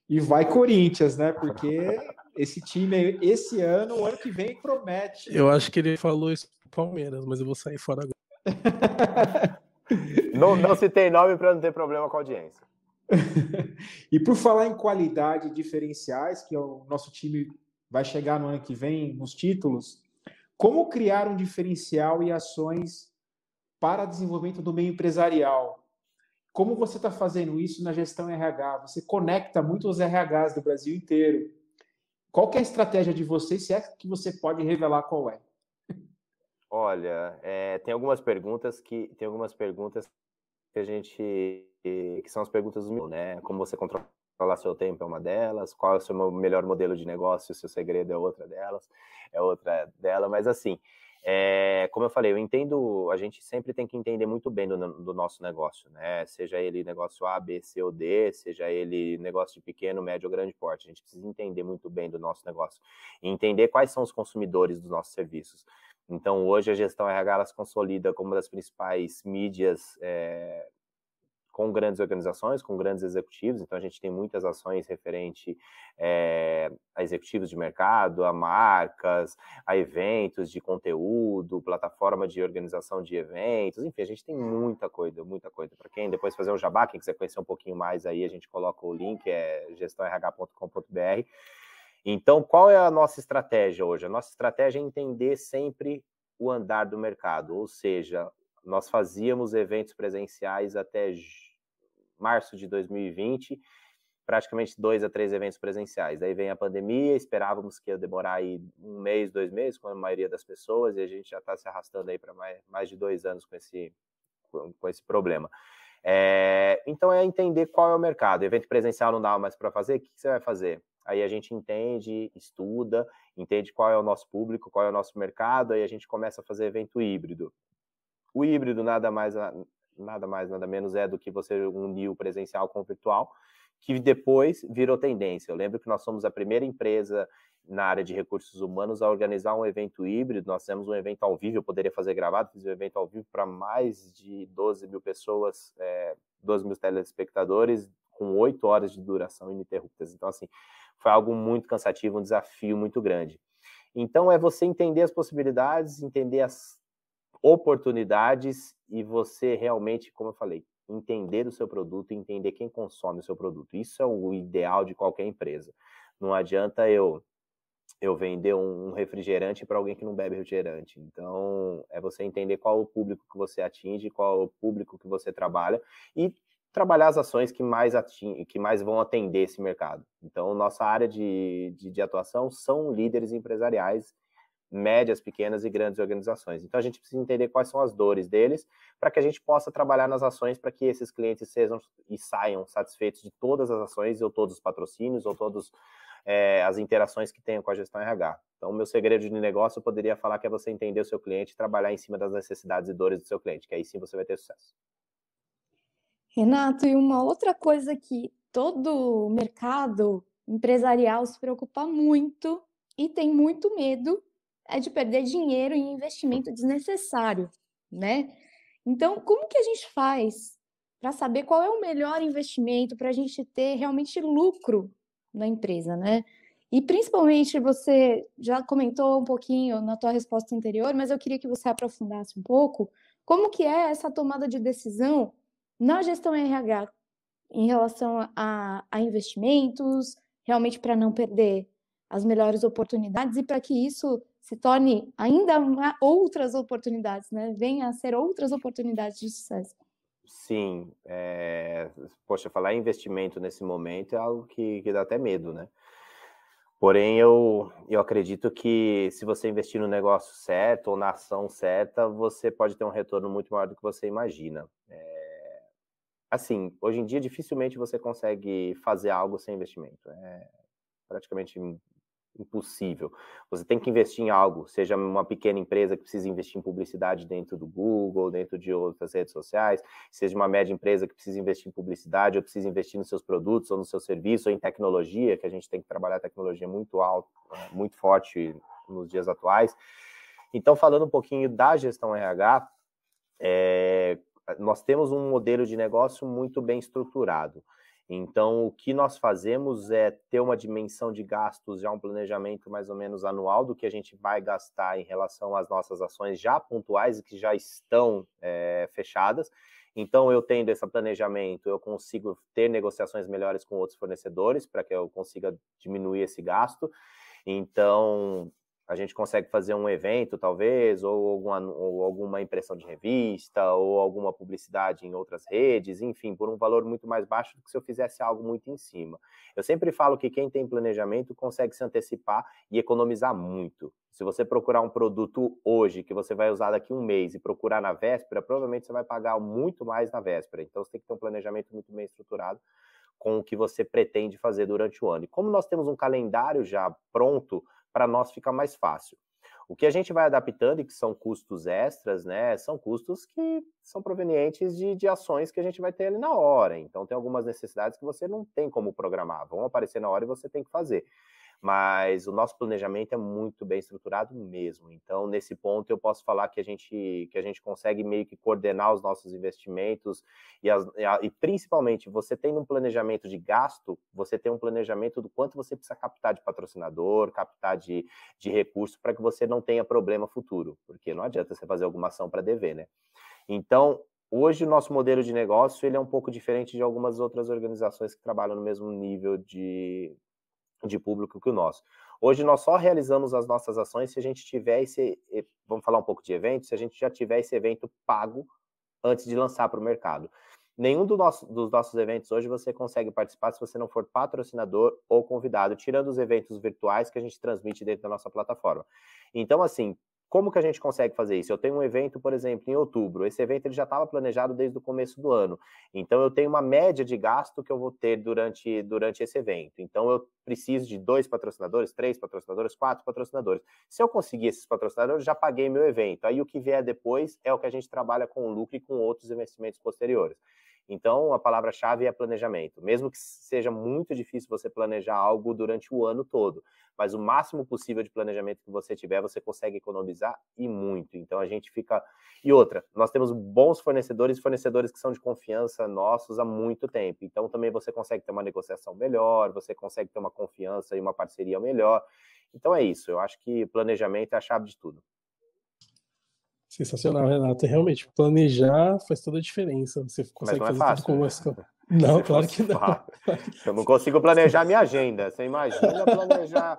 E vai Corinthians, né? Porque esse time, esse ano, o ano que vem, promete. Eu acho que ele falou isso pro Palmeiras, mas eu vou sair fora agora. não, não se tem nome para não ter problema com a audiência. e por falar em qualidade diferenciais, que é o nosso time vai chegar no ano que vem nos títulos, como criar um diferencial e ações para desenvolvimento do meio empresarial? Como você está fazendo isso na gestão RH? Você conecta muito os RHs do Brasil inteiro. Qual é a estratégia de vocês, se é que você pode revelar qual é? Olha, é, tem algumas perguntas que tem algumas perguntas que a gente que são as perguntas do né? Como você controla seu tempo é uma delas. Qual é o seu melhor modelo de negócio? O seu segredo é outra delas, é outra dela. Mas assim, é, como eu falei, eu entendo, a gente sempre tem que entender muito bem do, do, nosso negócio, né? Seja ele negócio A, B, C ou D, seja ele negócio de pequeno, médio ou grande porte. A gente precisa entender muito bem do nosso negócio e entender quais são os consumidores dos nossos serviços. Então, hoje a gestão RH ela se consolida como uma das principais mídias é, com grandes organizações, com grandes executivos. Então, a gente tem muitas ações referente é, a executivos de mercado, a marcas, a eventos de conteúdo, plataforma de organização de eventos. Enfim, a gente tem muita coisa, muita coisa. Para quem depois fazer um jabá, quem quiser conhecer um pouquinho mais aí, a gente coloca o link, é gestãorh.com.br. Então, qual é a nossa estratégia hoje? A nossa estratégia é entender sempre o andar do mercado, ou seja, nós fazíamos eventos presenciais até março de 2020, praticamente dois a três eventos presenciais. Daí vem a pandemia, esperávamos que ia demorar aí um mês, dois meses, com a maioria das pessoas, e a gente já está se arrastando aí para mais, mais de dois anos com esse, com esse problema. É, então é entender qual é o mercado. evento presencial não dá mais para fazer, o que, que você vai fazer? Aí a gente entende, estuda, entende qual é o nosso público, qual é o nosso mercado, aí a gente começa a fazer evento híbrido. O híbrido nada mais nada mais nada menos é do que você unir o presencial com o virtual, que depois virou tendência. Eu lembro que nós somos a primeira empresa na área de recursos humanos a organizar um evento híbrido. Nós temos um evento ao vivo, eu poderia fazer gravado, fiz um evento ao vivo para mais de 12 mil pessoas, é, 12 mil telespectadores, com oito horas de duração ininterruptas. Então, assim, foi algo muito cansativo, um desafio muito grande. Então, é você entender as possibilidades, entender as oportunidades e você realmente, como eu falei, entender o seu produto, entender quem consome o seu produto. Isso é o ideal de qualquer empresa. Não adianta eu eu vender um refrigerante para alguém que não bebe refrigerante. Então, é você entender qual o público que você atinge, qual o público que você trabalha e trabalhar as ações que mais, ating... que mais vão atender esse mercado. Então, nossa área de, de, de atuação são líderes empresariais médias, pequenas e grandes organizações. Então a gente precisa entender quais são as dores deles para que a gente possa trabalhar nas ações para que esses clientes sejam e saiam satisfeitos de todas as ações ou todos os patrocínios ou todas é, as interações que tenham com a gestão RH. Então, o meu segredo de negócio eu poderia falar que é você entender o seu cliente e trabalhar em cima das necessidades e dores do seu cliente, que aí sim você vai ter sucesso. Renato, e uma outra coisa que todo mercado empresarial se preocupa muito e tem muito medo é de perder dinheiro em investimento desnecessário, né? Então, como que a gente faz para saber qual é o melhor investimento para a gente ter realmente lucro na empresa, né? E principalmente você já comentou um pouquinho na tua resposta anterior, mas eu queria que você aprofundasse um pouco como que é essa tomada de decisão na gestão RH em relação a, a investimentos, realmente para não perder as melhores oportunidades e para que isso se torne ainda outras oportunidades, né? Venha a ser outras oportunidades de sucesso. Sim, é... poxa, falar investimento nesse momento é algo que, que dá até medo, né? Porém, eu, eu acredito que se você investir no negócio certo ou na ação certa, você pode ter um retorno muito maior do que você imagina. É... Assim, hoje em dia dificilmente você consegue fazer algo sem investimento. É praticamente impossível. Você tem que investir em algo, seja uma pequena empresa que precisa investir em publicidade dentro do Google, dentro de outras redes sociais, seja uma média empresa que precisa investir em publicidade, ou precisa investir nos seus produtos, ou no seu serviço, ou em tecnologia, que a gente tem que trabalhar tecnologia muito alto, né, muito forte nos dias atuais. Então, falando um pouquinho da gestão RH, é, eh, nós temos um modelo de negócio muito bem estruturado. Então, o que nós fazemos é ter uma dimensão de gastos, já um planejamento mais ou menos anual do que a gente vai gastar em relação às nossas ações já pontuais e que já estão é, fechadas. Então, eu tendo esse planejamento, eu consigo ter negociações melhores com outros fornecedores para que eu consiga diminuir esse gasto. Então, a gente consegue fazer um evento, talvez, ou alguma, ou alguma impressão de revista, ou alguma publicidade em outras redes, enfim, por um valor muito mais baixo do que se eu fizesse algo muito em cima. Eu sempre falo que quem tem planejamento consegue se antecipar e economizar muito. Se você procurar um produto hoje que você vai usar daqui a um mês e procurar na véspera, provavelmente você vai pagar muito mais na véspera. Então você tem que ter um planejamento muito bem estruturado com o que você pretende fazer durante o ano. E como nós temos um calendário já pronto para nós fica mais fácil. O que a gente vai adaptando e que são custos extras, né? São custos que são provenientes de, de ações que a gente vai ter ali na hora. Então, tem algumas necessidades que você não tem como programar, vão aparecer na hora e você tem que fazer mas o nosso planejamento é muito bem estruturado mesmo. Então, nesse ponto, eu posso falar que a gente, que a gente consegue meio que coordenar os nossos investimentos e, as, e principalmente você tem um planejamento de gasto, você tem um planejamento do quanto você precisa captar de patrocinador, captar de, de recurso para que você não tenha problema futuro, porque não adianta você fazer alguma ação para dever, né? Então, Hoje o nosso modelo de negócio ele é um pouco diferente de algumas outras organizações que trabalham no mesmo nível de, de público que o nosso. Hoje nós só realizamos as nossas ações se a gente tiver esse, vamos falar um pouco de evento, se a gente já tiver esse evento pago antes de lançar para o mercado. Nenhum do nosso, dos nossos eventos hoje você consegue participar se você não for patrocinador ou convidado, tirando os eventos virtuais que a gente transmite dentro da nossa plataforma. Então, assim, como que a gente consegue fazer isso? Eu tenho um evento, por exemplo, em outubro. Esse evento ele já estava planejado desde o começo do ano. Então eu tenho uma média de gasto que eu vou ter durante, durante esse evento. Então eu preciso de dois patrocinadores, três patrocinadores, quatro patrocinadores. Se eu conseguir esses patrocinadores, já paguei meu evento. Aí o que vier depois é o que a gente trabalha com lucro e com outros investimentos posteriores. Então, a palavra-chave é planejamento. Mesmo que seja muito difícil você planejar algo durante o ano todo, mas o máximo possível de planejamento que você tiver, você consegue economizar e muito. Então, a gente fica. E outra, nós temos bons fornecedores, fornecedores que são de confiança nossos há muito tempo. Então, também você consegue ter uma negociação melhor, você consegue ter uma confiança e uma parceria melhor. Então, é isso. Eu acho que planejamento é a chave de tudo. Sensacional, Renato. Realmente, planejar faz toda a diferença. Você consegue não é fazer fácil, tudo com mais. Não, claro que não. Eu não consigo planejar minha agenda. Você imagina planejar.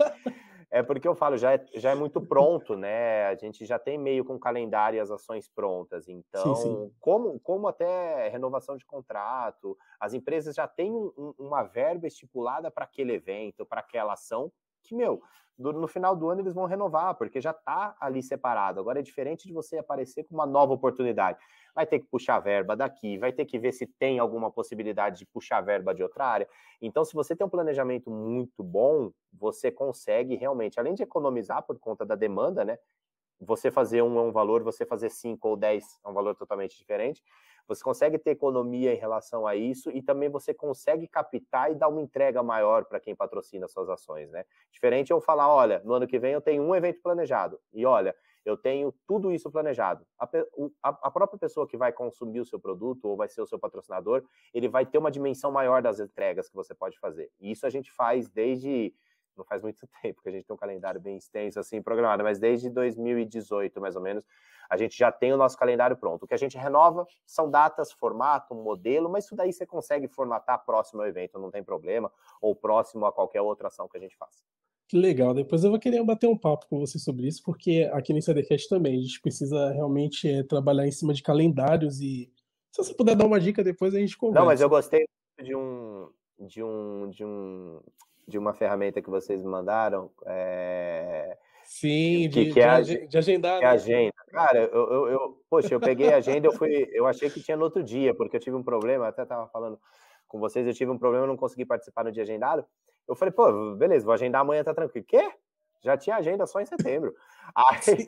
É porque eu falo, já é, já é muito pronto, né? A gente já tem meio com calendário e as ações prontas. Então, sim, sim. Como, como até renovação de contrato, as empresas já têm um, uma verba estipulada para aquele evento, para aquela ação, que, meu, do, no final do ano eles vão renovar, porque já está ali separado. Agora é diferente de você aparecer com uma nova oportunidade. Vai ter que puxar verba daqui, vai ter que ver se tem alguma possibilidade de puxar verba de outra área. Então, se você tem um planejamento muito bom, você consegue realmente, além de economizar por conta da demanda, né? Você fazer um é um valor, você fazer cinco ou dez é um valor totalmente diferente você consegue ter economia em relação a isso e também você consegue captar e dar uma entrega maior para quem patrocina suas ações, né? Diferente eu falar, olha, no ano que vem eu tenho um evento planejado e olha, eu tenho tudo isso planejado. A, a, a, própria pessoa que vai consumir o seu produto ou vai ser o seu patrocinador, ele vai ter uma dimensão maior das entregas que você pode fazer. E isso a gente faz desde não faz muito tempo que a gente tem um calendário bem extenso assim programado, mas desde 2018 mais ou menos, a gente já tem o nosso calendário pronto. O que a gente renova são datas, formato, modelo, mas isso daí você consegue formatar próximo ao evento, não tem problema, ou próximo a qualquer outra ação que a gente faça. Que legal, depois eu vou querer bater um papo com você sobre isso, porque aqui no Insidercast também a gente precisa realmente é, trabalhar em cima de calendários e se você puder dar uma dica depois a gente conversa. Não, mas eu gostei de um de um de um de uma ferramenta que vocês me mandaram. É... Sim, que, de, que é, de, agendar. Que né? agenda. Cara, eu, eu, eu, poxa, eu peguei a agenda, eu fui, eu achei que tinha no outro dia, porque eu tive um problema, até estava falando com vocês, eu tive um problema, não consegui participar no dia agendado. Eu falei, pô, beleza, vou agendar amanhã, tá tranquilo. Quê? Já tinha agenda só em setembro. Aí,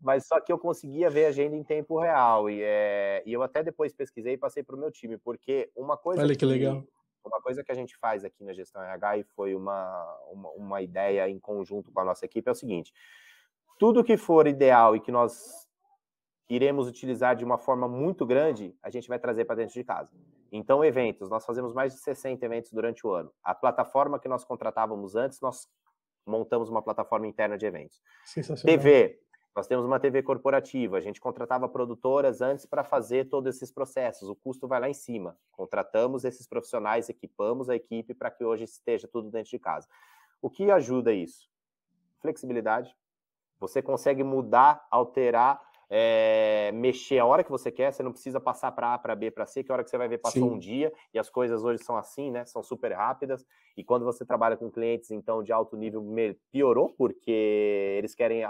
mas só que eu conseguia ver a agenda em tempo real. E, é, e eu até depois pesquisei e passei para o meu time, porque uma coisa. Olha que, que legal uma coisa que a gente faz aqui na gestão RH e foi uma, uma, uma ideia em conjunto com a nossa equipe é o seguinte: tudo que for ideal e que nós iremos utilizar de uma forma muito grande, a gente vai trazer para dentro de casa. Então, eventos, nós fazemos mais de 60 eventos durante o ano. A plataforma que nós contratávamos antes, nós montamos uma plataforma interna de eventos. TV, nós temos uma TV corporativa, a gente contratava produtoras antes para fazer todos esses processos, o custo vai lá em cima. Contratamos esses profissionais, equipamos a equipe para que hoje esteja tudo dentro de casa. O que ajuda isso? Flexibilidade. Você consegue mudar, alterar, é, mexer a hora que você quer, você não precisa passar para A, para B, para C, que é a hora que você vai ver passou Sim. um dia, e as coisas hoje são assim, né? São super rápidas. E quando você trabalha com clientes, então, de alto nível, piorou, porque eles querem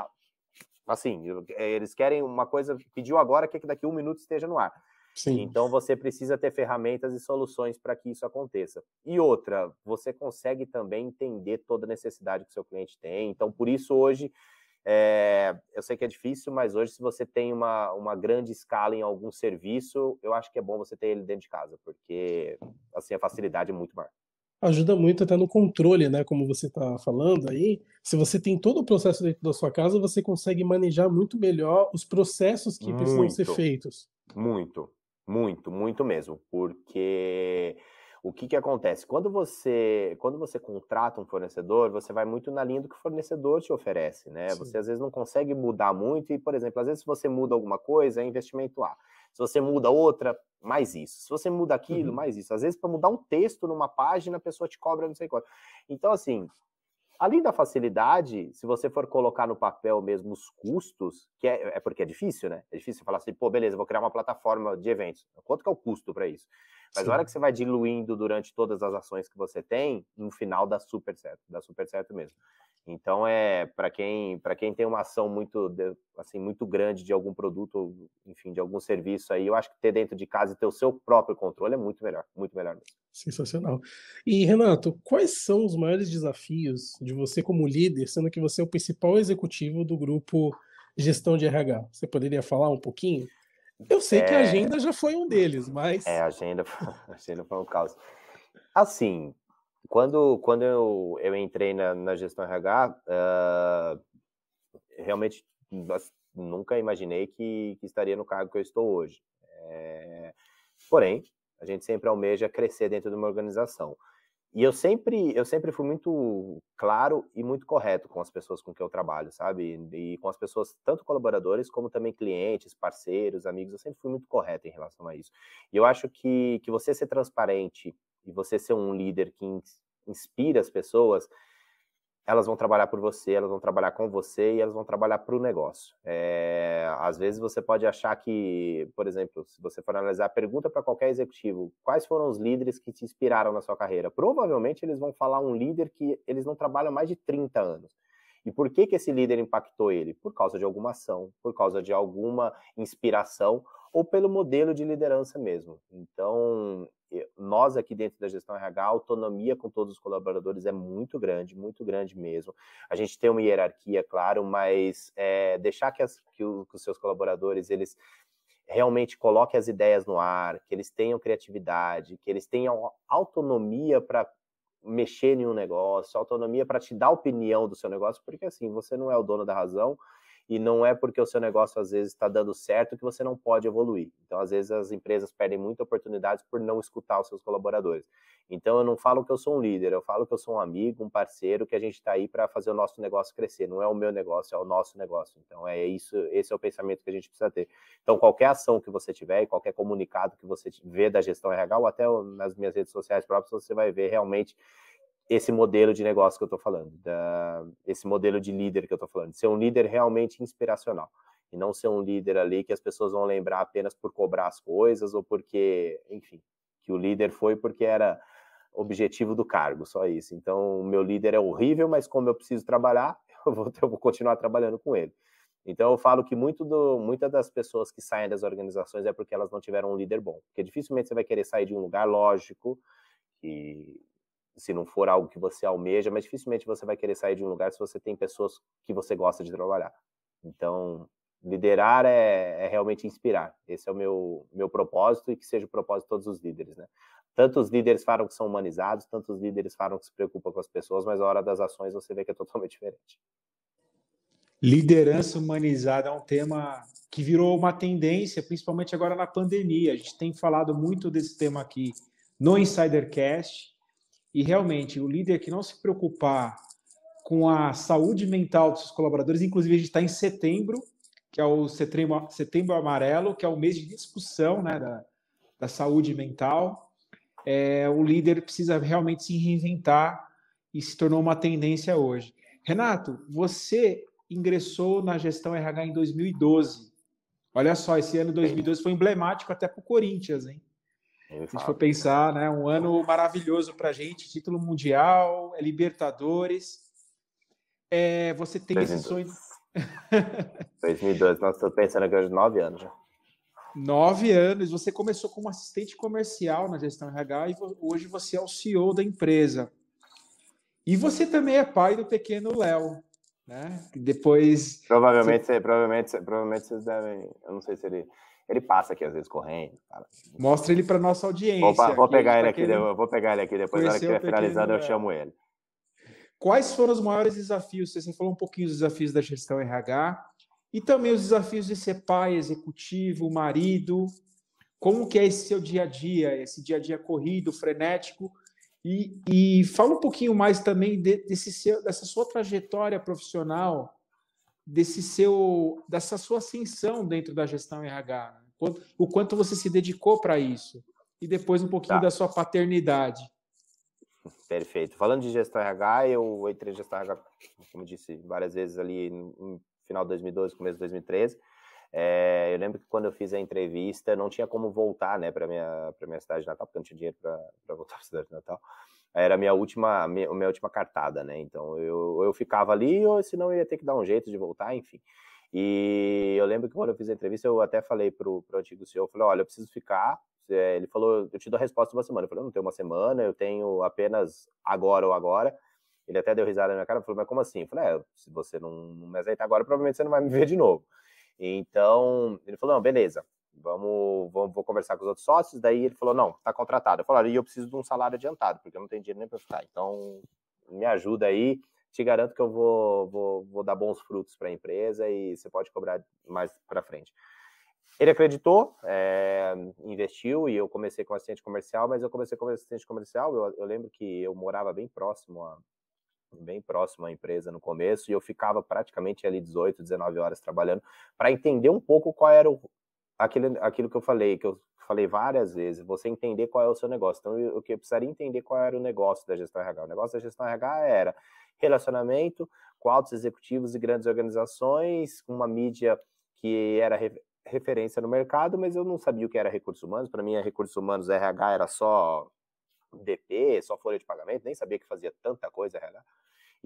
assim, é, eles querem uma coisa, pediu agora, quer que daqui a um minuto esteja no ar. Sim. Então você precisa ter ferramentas e soluções para que isso aconteça. E outra, você consegue também entender toda a necessidade que seu cliente tem. Então, por isso hoje, é, eu sei que é difícil, mas hoje, se você tem uma, uma grande escala em algum serviço, eu acho que é bom você ter ele dentro de casa, porque assim a facilidade é muito maior ajuda muito até no controle, né? Como você está falando aí, se você tem todo o processo dentro da sua casa, você consegue manejar muito melhor os processos que muito, precisam ser feitos. Muito, muito, muito mesmo, porque o que, que acontece? Quando você, quando você contrata um fornecedor, você vai muito na linha do que o fornecedor te oferece, né? Sim. Você às vezes não consegue mudar muito e, por exemplo, às vezes se você muda alguma coisa, é investimento A. Se você muda outra, mais isso. Se você muda aquilo, uhum. mais isso. Às vezes, para mudar um texto numa página, a pessoa te cobra não sei quanto. Então, assim, além da facilidade, se você for colocar no papel mesmo os custos, que é, é porque é difícil, né? É difícil falar assim, pô, beleza, vou criar uma plataforma de eventos. Quanto que é o custo para isso? Mas Sim. na hora que você vai diluindo durante todas as ações que você tem, no final dá super certo, dá super certo mesmo. Então é para quem para quem tem uma ação muito assim muito grande de algum produto, enfim, de algum serviço aí, eu acho que ter dentro de casa e ter o seu próprio controle é muito melhor, muito melhor mesmo. Sensacional. E Renato, quais são os maiores desafios de você como líder, sendo que você é o principal executivo do grupo Gestão de RH? Você poderia falar um pouquinho? Eu sei é... que a é. agenda já foi um deles, mas É, a agenda, a agenda foi um caso. Assim, quando, quando eu, eu entrei na, na gestão RH, uh, ah, realmente nunca imaginei que, que, estaria no cargo que eu estou hoje. É, porém, a gente sempre almeja crescer dentro de uma organização. E eu sempre, eu sempre fui muito claro e muito correto com as pessoas com que eu trabalho, sabe? E com as pessoas, tanto colaboradores como também clientes, parceiros, amigos, eu sempre fui muito correto em relação a isso. E eu acho que, que você ser transparente e você ser um líder que inspira as pessoas, elas vão trabalhar por você, elas vão trabalhar com você e elas vão trabalhar para o negócio. É, às vezes você pode achar que, por exemplo, se você for analisar, pergunta para qualquer executivo quais foram os líderes que te inspiraram na sua carreira. Provavelmente eles vão falar um líder que eles não trabalham mais de 30 anos. E por que, que esse líder impactou ele? Por causa de alguma ação, por causa de alguma inspiração ou pelo modelo de liderança mesmo. Então, nós aqui dentro da gestão RH, a autonomia com todos os colaboradores é muito grande, muito grande mesmo. A gente tem uma hierarquia, claro, mas é, deixar que, as, que, o, que os seus colaboradores eles realmente coloquem as ideias no ar, que eles tenham criatividade, que eles tenham autonomia para mexer em um negócio, autonomia para te dar opinião do seu negócio, porque assim, você não é o dono da razão, e não é porque o seu negócio às vezes está dando certo que você não pode evoluir. Então, às vezes as empresas perdem muitas oportunidades por não escutar os seus colaboradores. Então, eu não falo que eu sou um líder, eu falo que eu sou um amigo, um parceiro, que a gente está aí para fazer o nosso negócio crescer. Não é o meu negócio, é o nosso negócio. Então, é isso, esse é o pensamento que a gente precisa ter. Então, qualquer ação que você tiver e qualquer comunicado que você vê da gestão RH ou até nas minhas redes sociais próprias, você vai ver realmente esse modelo de negócio que eu estou falando, da, esse modelo de líder que eu estou falando, ser um líder realmente inspiracional e não ser um líder ali que as pessoas vão lembrar apenas por cobrar as coisas ou porque, enfim, que o líder foi porque era objetivo do cargo, só isso. Então, o meu líder é horrível, mas como eu preciso trabalhar, eu vou, eu vou continuar trabalhando com ele. Então, eu falo que muito do, muitas das pessoas que saem das organizações é porque elas não tiveram um líder bom, porque dificilmente você vai querer sair de um lugar, lógico, e se não for algo que você almeja, mas dificilmente você vai querer sair de um lugar se você tem pessoas que você gosta de trabalhar. Então, liderar é, é realmente inspirar. Esse é o meu, meu propósito e que seja o propósito de todos os líderes, né? Tantos líderes falam que são humanizados, tantos líderes falam que se preocupam com as pessoas, mas a hora das ações você vê que é totalmente diferente. Liderança humanizada é um tema que virou uma tendência, principalmente agora na pandemia. A gente tem falado muito desse tema aqui no Insidercast e realmente o líder que não se preocupar com a saúde mental dos seus colaboradores, inclusive a gente está em setembro, que é o setembro, setembro amarelo, que é o mês de discussão né, da, da saúde mental. É, o líder precisa realmente se reinventar e se tornou uma tendência hoje. Renato, você ingressou na gestão RH em 2012. Olha só, esse ano 2012 foi emblemático até para o Corinthians, hein? Exato. É se a gente for pensar, né? Um ano maravilhoso para a gente, título mundial, é Libertadores. É, você tem 2012. esse sonho. 2002, Nós estamos pensando aqui hoje nove anos já. Nove anos, você começou como assistente comercial na gestão RH e hoje você é o CEO da empresa. E você também é pai do pequeno Léo, né? Depois. Provavelmente, você... provavelmente, provavelmente vocês devem. Eu não sei se ele ele passa aqui às vezes correndo. Cara. Assim. Mostra ele para nossa audiência. Opa, vou, pegar tá ele aqui, vou pegar ele aqui depois. Na hora que tiver finalizado, eu chamo ele. Quais foram os maiores desafios? Você falou um pouquinho dos desafios da gestão RH e também os desafios de ser pai, executivo, marido. Como que é esse seu dia a dia, esse dia a dia corrido, frenético? E, e fala um pouquinho mais também de, desse seu, dessa sua trajetória profissional desse seu, dessa sua ascensão dentro da gestão RH, né? o, quanto, o quanto você se dedicou para isso e depois um pouquinho tá. da sua paternidade. Perfeito. Falando de gestão RH, eu entrei em gestão RH, como disse várias vezes ali no final de 2012, começo de 2013. É, eh, eu lembro que quando eu fiz a entrevista, não tinha como voltar né, para minha, para minha cidade natal, porque eu não tinha dinheiro para voltar para cidade natal era a minha última, minha, minha última cartada, né? Então eu, eu ficava ali, ou senão eu ia ter que dar um jeito de voltar, enfim. E eu lembro que quando eu fiz a entrevista, eu até falei pro, pro antigo CEO, eu falei, olha, eu preciso ficar. É, ele falou, eu te dou a resposta uma semana. Eu falei, eu não tenho uma semana, eu tenho apenas agora ou agora. Ele até deu risada na minha cara, falou, mas como assim? Eu falei, é, se você não, não me aceitar agora, provavelmente você não vai me ver de novo. Então, ele falou, não, beleza. Vamos, vamos, vou conversar com os outros sócios. Daí ele falou: não, tá contratado. Eu falei: e eu preciso de um salário adiantado, porque eu não tenho dinheiro nem para ficar. Então, me ajuda aí. Te garanto que eu vou, vou, vou dar bons frutos para a empresa e você pode cobrar mais para frente. Ele acreditou, é, investiu e eu comecei com assistente comercial, mas eu comecei como assistente comercial. Eu, eu lembro que eu morava bem próximo a, bem próximo à empresa no começo, e eu ficava praticamente ali 18, 19 horas trabalhando para entender um pouco qual era o, aquilo, aquilo que eu falei, que eu falei várias vezes, você entender qual é o seu negócio. Então, o que eu precisaria entender qual era o negócio da gestão RH. O negócio da gestão RH era relacionamento com altos executivos e grandes organizações, com uma mídia que era referência no mercado, mas eu não sabia o que era recursos humanos. Para mim, é recursos humanos RH era só DP, só folha de pagamento, nem sabia que fazia tanta coisa RH.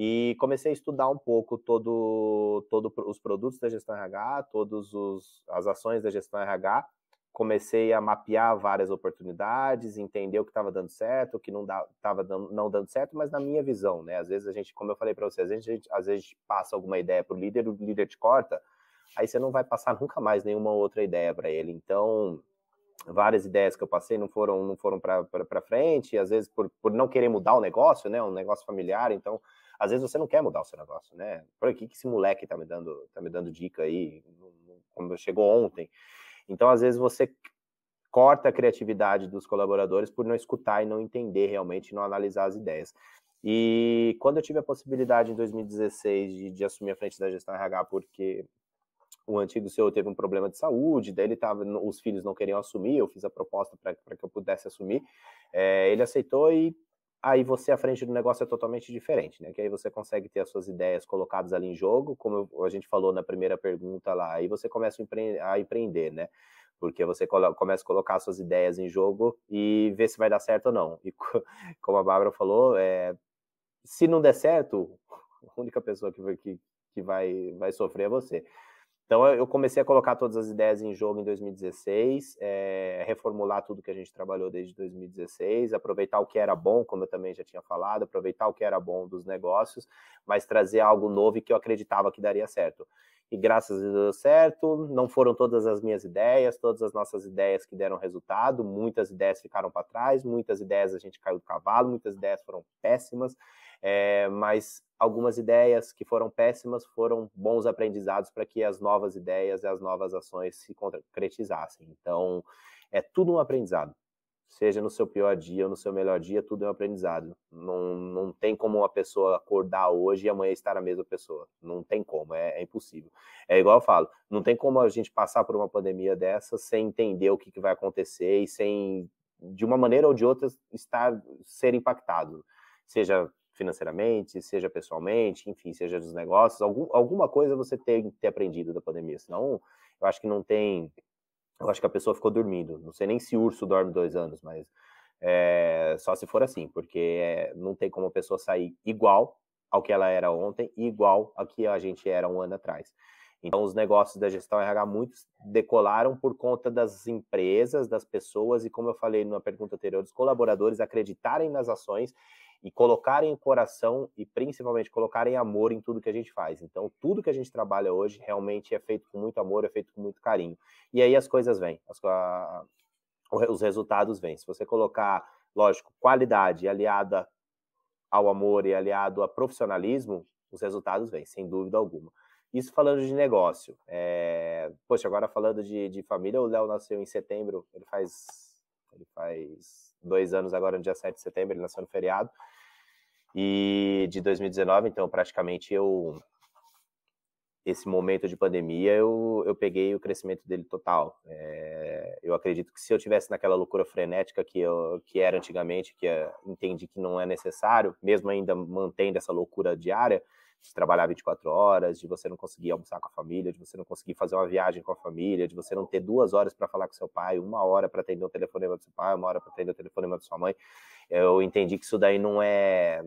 E comecei a estudar um pouco todo, todo os produtos da gestão RH, todas as ações da gestão RH. Comecei a mapear várias oportunidades, entender o que estava dando certo, o que não estava dando, não dando certo, mas na minha visão, né? Às vezes a gente, como eu falei para vocês, a gente, às vezes a gente passa alguma ideia para o líder, o líder te corta, aí você não vai passar nunca mais nenhuma outra ideia para ele. Então, várias ideias que eu passei não foram não foram para frente, às vezes por, por não querer mudar o negócio, né? Um negócio familiar, então às vezes você não quer mudar o seu negócio, né? Por que esse moleque tá me dando, tá me dando dica aí, como chegou ontem. Então, às vezes você corta a criatividade dos colaboradores por não escutar e não entender realmente, não analisar as ideias. E quando eu tive a possibilidade em 2016 de, de assumir a frente da gestão RH, porque o antigo CEO teve um problema de saúde, daí ele tava, os filhos não queriam assumir, eu fiz a proposta para que eu pudesse assumir, é, ele aceitou e aí você à frente do negócio é totalmente diferente, né? Que aí você consegue ter as suas ideias colocadas ali em jogo, como a gente falou na primeira pergunta lá, aí você começa a empreender, né? Porque você começa a colocar suas ideias em jogo e ver se vai dar certo ou não. E como a Bárbara falou, é, se não der certo, a única pessoa que, que, que vai, vai sofrer é você. Então eu comecei a colocar todas as ideias em jogo em 2016, é, eh, reformular tudo que a gente trabalhou desde 2016, aproveitar o que era bom, como eu também já tinha falado, aproveitar o que era bom dos negócios, mas trazer algo novo e que eu acreditava que daria certo e graças a Deus deu certo. Não foram todas as minhas ideias, todas as nossas ideias que deram resultado, muitas ideias ficaram para trás, muitas ideias a gente caiu do cavalo, muitas ideias foram péssimas, é, mas algumas ideias que foram péssimas foram bons aprendizados para que as novas ideias e as novas ações se concretizassem. Então, é tudo um aprendizado seja no seu pior dia ou no seu melhor dia, tudo é um aprendizado. Não, não tem como uma pessoa acordar hoje e amanhã estar a mesma pessoa. Não tem como, é, é impossível. É igual eu falo, não tem como a gente passar por uma pandemia dessa sem entender o que, que vai acontecer e sem, de uma maneira ou de outra, estar ser impactado. Seja financeiramente, seja pessoalmente, enfim, seja dos negócios, algum, alguma coisa você tem que ter aprendido da pandemia, senão eu acho que não tem eu acho que a pessoa ficou dormindo. Não sei nem se urso dorme dois anos, mas é, só se for assim, porque eh, não tem como a pessoa sair igual ao que ela era ontem e igual ao que a gente era um ano atrás. Então, os negócios da gestão RH muitos decolaram por conta das empresas, das pessoas e, como eu falei numa pergunta anterior, dos colaboradores acreditarem nas ações e colocarem o coração e principalmente colocarem amor em tudo que a gente faz. Então, tudo que a gente trabalha hoje realmente é feito com muito amor, é feito com muito carinho. E aí as coisas vêm, as, a, os resultados vêm. Se você colocar, lógico, qualidade aliada ao amor e aliado a profissionalismo, os resultados vêm, sem dúvida alguma. Isso falando de negócio. É... Poxa, agora falando de, de família, o Léo nasceu em setembro, ele faz. Ele faz dois anos agora no dia 7 de setembro, ele nasceu no feriado, e de 2019, então praticamente eu, esse momento de pandemia, eu, eu peguei o crescimento dele total. É, eu acredito que se eu tivesse naquela loucura frenética que, eu, que era antigamente, que eu é, entendi que não é necessário, mesmo ainda mantendo essa loucura diária, de trabalhar 24 horas, de você não conseguir almoçar com a família, de você não conseguir fazer uma viagem com a família, de você não ter duas horas para falar com seu pai, uma hora para atender o telefonema do seu pai, uma hora para atender o telefonema da sua mãe. Eu entendi que isso daí não é.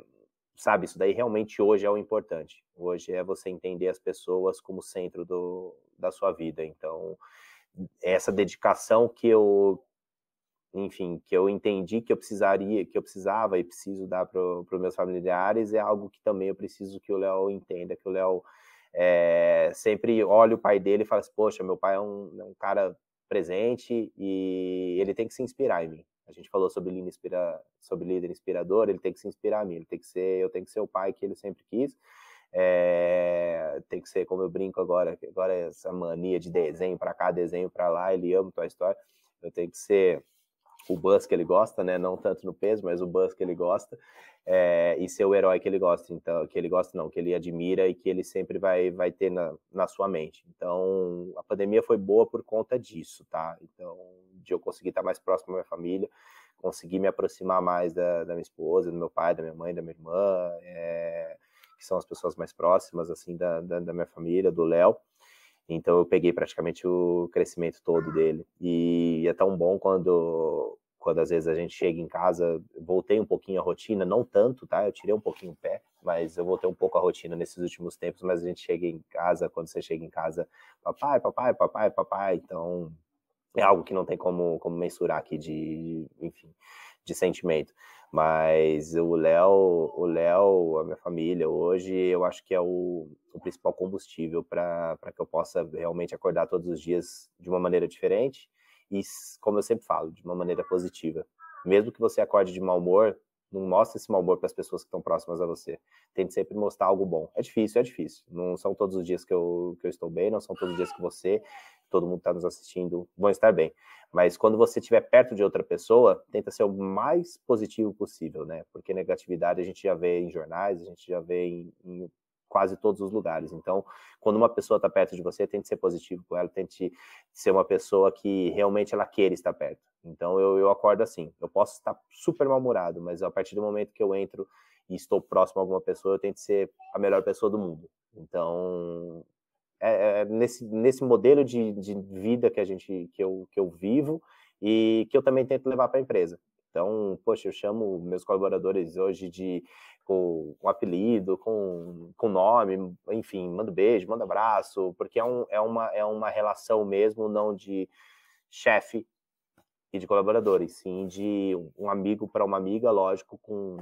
Sabe, isso daí realmente hoje é o importante. Hoje é você entender as pessoas como centro do, da sua vida. Então, essa dedicação que eu, enfim, que eu entendi que eu precisaria, que eu precisava e preciso dar para os meus familiares, é algo que também eu preciso que o Léo entenda, que o Léo é, sempre olha o pai dele e fale assim, poxa, meu pai é um, é um, cara presente e ele tem que se inspirar em mim. A gente falou sobre líder, inspira, sobre líder inspirador, ele tem que se inspirar em mim, ele tem que ser, eu tenho que ser o pai que ele sempre quis, é, tem que ser como eu brinco agora, agora é essa mania de desenho para cá, desenho para lá, ele ama tua história, eu tenho que ser o bus que ele gosta, né? Não tanto no peso, mas o bus que ele gosta é, e ser o herói que ele gosta, então que ele gosta não, que ele admira e que ele sempre vai vai ter na, na sua mente. Então a pandemia foi boa por conta disso, tá? Então de eu conseguir estar mais próximo da minha família, conseguir me aproximar mais da, da minha esposa, do meu pai, da minha mãe, da minha irmã, é, que são as pessoas mais próximas assim da, da, da minha família, do Léo. Então eu peguei praticamente o crescimento todo dele. E é tão bom quando quando às vezes a gente chega em casa, voltei um pouquinho a rotina, não tanto, tá? Eu tirei um pouquinho o pé, mas eu voltei um pouco a rotina nesses últimos tempos, mas a gente chega em casa, quando você chega em casa, papai, papai, papai, papai, então é algo que não tem como, como mensurar aqui de, enfim, de sentimento. Mas o Léo, o Léo, a minha família hoje, eu acho que é o, o principal combustível para que eu possa realmente acordar todos os dias de uma maneira diferente e, como eu sempre falo, de uma maneira positiva. Mesmo que você acorde de mau humor, não mostre esse mau humor para as pessoas que estão próximas a você. Tente sempre mostrar algo bom. É difícil, é difícil. Não são todos os dias que eu, que eu estou bem, não são todos os dias que você todo mundo está nos assistindo vão estar bem. Mas quando você estiver perto de outra pessoa, tenta ser o mais positivo possível, né? Porque negatividade a gente já vê em jornais, a gente já vê em, em quase todos os lugares. Então, quando uma pessoa está perto de você, tente ser positivo com ela, tente ser uma pessoa que realmente ela queira estar perto. Então, eu, eu acordo assim. Eu posso estar super mal-humorado, mas a partir do momento que eu entro e estou próximo a alguma pessoa, eu tento ser a melhor pessoa do mundo. Então, é, é, nesse, nesse modelo de, de vida que a gente que eu, que eu vivo e que eu também tento levar para a empresa. Então, poxa, eu chamo meus colaboradores hoje de com, com apelido, com, com nome, enfim, mando beijo, mando abraço, porque é, um, é, uma, é uma relação mesmo, não de chefe e de colaboradores, sim de um amigo para uma amiga, lógico, com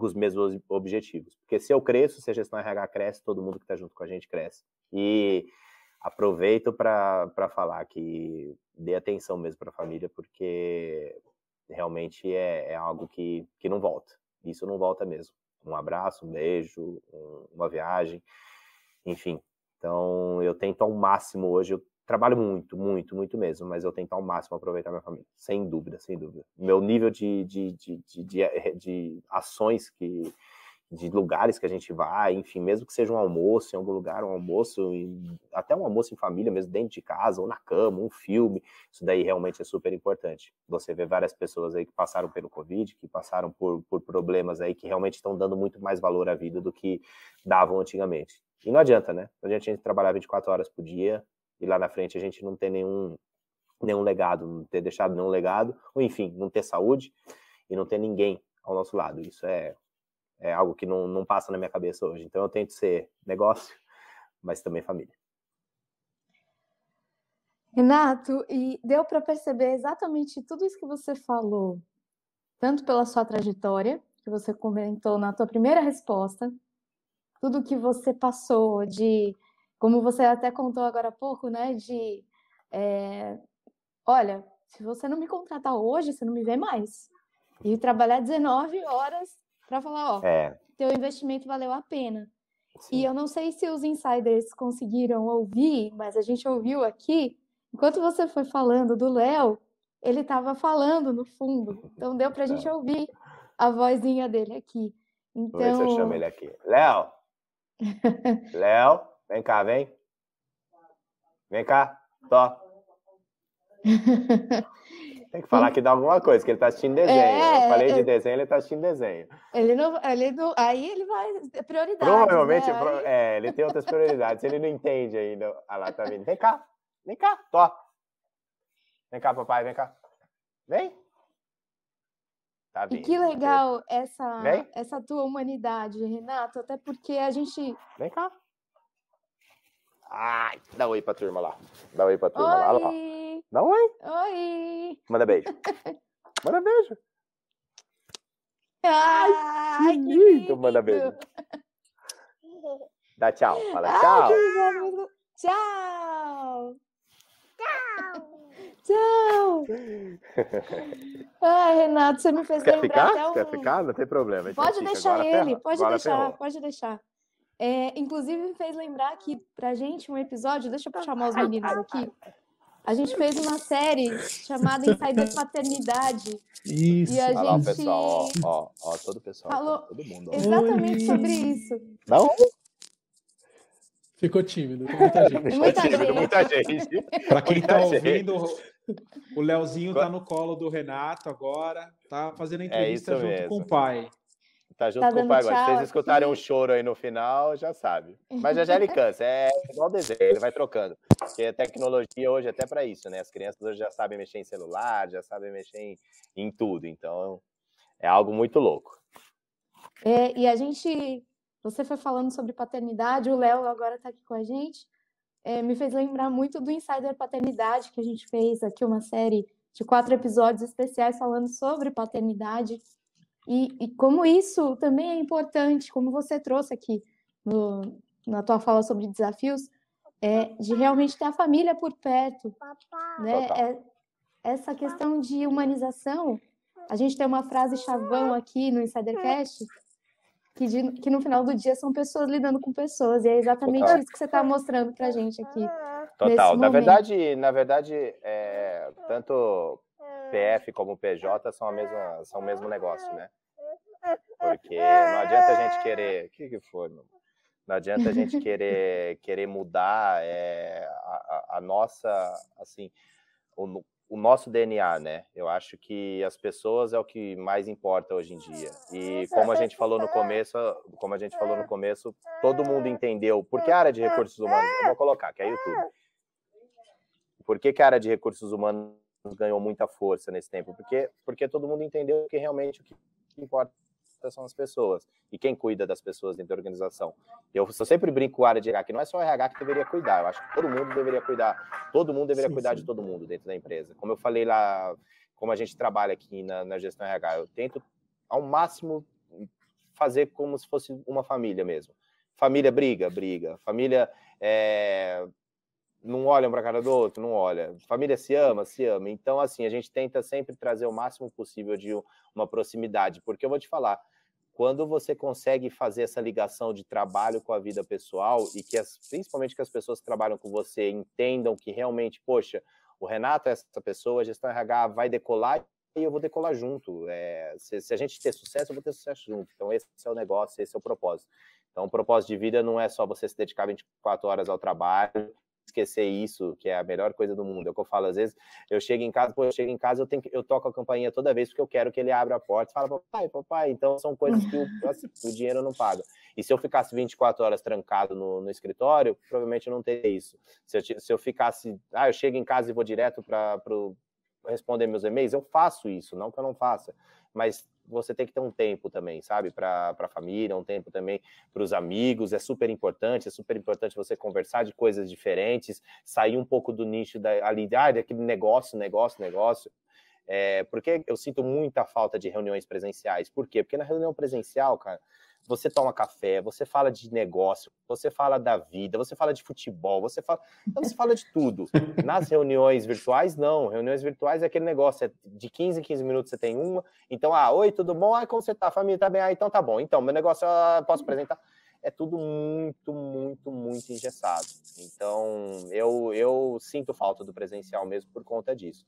com os mesmos objetivos. Porque se eu cresço, se a gestão RH cresce, todo mundo que está junto com a gente cresce. E aproveito para falar que dê atenção mesmo para a família, porque realmente é, é, algo que, que não volta. Isso não volta mesmo. Um abraço, um beijo, um, uma viagem, enfim. Então, eu tento ao máximo hoje, eu Trabalho muito, muito, muito mesmo, mas eu tento ao máximo aproveitar minha família, sem dúvida, sem dúvida. Meu nível de, de, de, de, de eh, ações que, de lugares que a gente vai, enfim, mesmo que seja um almoço em algum lugar, um almoço, até um almoço em família, mesmo dentro de casa ou na cama, um filme, isso daí realmente é super importante. Você vê várias pessoas aí que passaram pelo Covid, que passaram por, por problemas aí que realmente estão dando muito mais valor à vida do que davam antigamente. E não adianta, né? Não adianta a gente trabalhar 24 horas por dia, e lá na frente a gente não ter nenhum, nenhum legado, não ter deixado nenhum legado, ou enfim, não ter saúde e não ter ninguém ao nosso lado. Isso é, é algo que não, não passa na minha cabeça hoje. Então eu tento ser negócio, mas também família. Renato, e deu para perceber exatamente tudo isso que você falou, tanto pela sua trajetória, que você comentou na tua primeira resposta, tudo que você passou de como você até contou agora há pouco, né? De é, olha, se você não me contratar hoje, você não me vê mais. E trabalhar 19 horas para falar, ó, é. teu investimento valeu a pena. Sim. E eu não sei se os insiders conseguiram ouvir, mas a gente ouviu aqui, enquanto você foi falando do Léo, ele estava falando no fundo. Então deu para a gente é. ouvir a vozinha dele aqui. Então... Vamos ver se eu então chamo ele aqui. Léo! Léo! Vem cá, vem. Vem cá, só. Tem que falar que dá alguma coisa, que ele tá assistindo é, desenho. É, eu falei de desenho, ele tá assistindo desenho. Ele não, ele não, aí ele vai. É prioridade. Provavelmente, né? pro, é, ele tem outras prioridades. ele não entende ainda. Ah lá, tá vindo. Vem cá, vem cá, tó. Vem cá, papai, vem cá. Vem. Tá vindo, e que legal essa, essa tua humanidade, Renato, até porque a gente. Vem cá. Ai, dá oi pra turma lá. Dá oi pra turma oi. lá. Oi! Dá oi. Oi. Manda beijo. Manda beijo. Ai, que lindo. lindo. Manda beijo. Dá tchau. Fala Ai, tchau. Tchau. Tchau. Tchau. Ai, Renato, você me fez Quer lembrar ficar? até um... Quer ficar? Não tem problema. Então pode deixar, ele, pode deixar, pode deixar. É, inclusive, me fez lembrar que pra gente um episódio, deixa eu chamar os meninos aqui. A gente fez uma série chamada Insider Paternidade. Isso, e a Olha gente... lá, pessoal, ó, ó, ó, todo o pessoal, Falou... Tá todo mundo. Exatamente Oi. sobre isso. Não? Ficou tímido, muita gente. Muita tímido, muita gente. Para quem está ouvindo, o Leozinho tá no colo do Renato agora, tá fazendo é entrevista é junto mesmo. com o pai. Tá junto tá com o pai agora. Se vocês escutarem um choro aí no final, já sabe. Mas já já ele cansa, é igual desenho, ele vai trocando. Porque a tecnologia hoje é até para isso, né? As crianças hoje já sabem mexer em celular, já sabem mexer em, em tudo. Então, é algo muito louco. É, e a gente, você foi falando sobre paternidade, o Léo agora está aqui com a gente. É, me fez lembrar muito do Insider Paternidade, que a gente fez aqui uma série de quatro episódios especiais falando sobre paternidade. E, e, como isso também é importante, como você trouxe aqui no, na tua fala sobre desafios, é de realmente ter a família por perto, né? É, essa questão de humanização, a gente tem uma frase chavão aqui no Insidercast, que, de, que no final do dia são pessoas lidando com pessoas, e é exatamente Total. isso que você está mostrando para a gente aqui. Total. Na verdade, na verdade, é, tanto PF como PJ são, a mesma, são o mesmo negócio, né? Porque não adianta a gente querer. O que, que foi, meu? Não adianta a gente querer, querer mudar é, a, a, nossa. Assim, o, o nosso DNA, né? Eu acho que as pessoas é o que mais importa hoje em dia. E como a gente falou no começo, como a gente falou no começo, todo mundo entendeu por que a área de recursos humanos, eu vou colocar, que é YouTube. Por que, que a área de recursos humanos ganhou muita força nesse tempo, porque, porque todo mundo entendeu que realmente o que importa são as pessoas e quem cuida das pessoas dentro da organização. Eu, eu sempre brinco com a área de RH, que não é só o RH que deveria cuidar, eu acho que todo mundo deveria cuidar, todo mundo deveria sim, cuidar sim. de todo mundo dentro da empresa. Como eu falei lá, como a gente trabalha aqui na, na gestão RH, eu tento ao máximo fazer como se fosse uma família mesmo. Família briga, briga. Família é, não olham para a cara do outro, não olha. Família se ama, se ama. Então, assim, a gente tenta sempre trazer o máximo possível de uma proximidade, porque eu vou te falar, quando você consegue fazer essa ligação de trabalho com a vida pessoal e que as, principalmente que as pessoas que trabalham com você entendam que realmente, poxa, o Renato é essa pessoa, a gestão RH vai decolar e eu vou decolar junto. É, se, se, a gente ter sucesso, eu vou ter sucesso junto. Então, esse é o negócio, esse é o propósito. Então, o propósito de vida não é só você se dedicar 24 horas ao trabalho esquecer isso, que é a melhor coisa do mundo. É o que eu falo, às vezes eu chego em casa, pô, eu chego em casa, eu tenho que, eu toco a campainha toda vez porque eu quero que ele abra a porta e fala, papai, papai, então são coisas que o, assim, o dinheiro não paga. E se eu ficasse 24 horas trancado no, no escritório, provavelmente eu não teria isso. Se eu, se eu ficasse, ah, eu chego em casa e vou direto para responder meus e-mails, eu faço isso, não que eu não faça mas você tem que ter um tempo também, sabe, para a família, um tempo também para os amigos. É super importante, é super importante você conversar de coisas diferentes, sair um pouco do nicho da, ali, ah, daquele negócio, negócio, negócio. É, porque eu sinto muita falta de reuniões presenciais. Por quê? Porque na reunião presencial, cara, você toma café, você fala de negócio, você fala da vida, você fala de futebol, você fala. Então você fala de tudo. Nas reuniões virtuais, não. Reuniões virtuais é aquele negócio, é de 15 em 15 minutos você tem uma. Então, ah, oi, tudo bom? Ah, como você tá? Família, tá bem? Ah, então tá bom. Então, meu negócio, ah, posso apresentar? É tudo muito, muito, muito engessado. Então, eu, eu sinto falta do presencial mesmo por conta disso.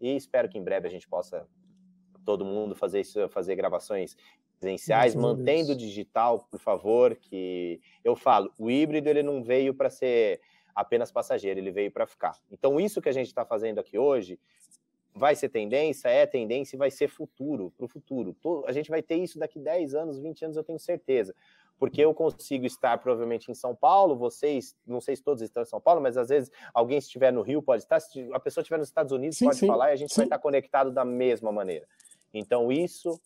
E espero que em breve a gente possa todo mundo fazer isso, fazer gravações presenciais, mantendo o digital, por favor, que eu falo, o híbrido ele não veio para ser apenas passageiro, ele veio para ficar. Então, isso que a gente está fazendo aqui hoje vai ser tendência, é tendência e vai ser futuro, para o futuro. A gente vai ter isso daqui 10 anos, 20 anos, eu tenho certeza. Porque eu consigo estar provavelmente em São Paulo, vocês, não sei se todos estão em São Paulo, mas às vezes alguém estiver no Rio pode estar, se a pessoa estiver nos Estados Unidos sim, pode sim, falar e a gente sim. vai estar conectado da mesma maneira. Então, isso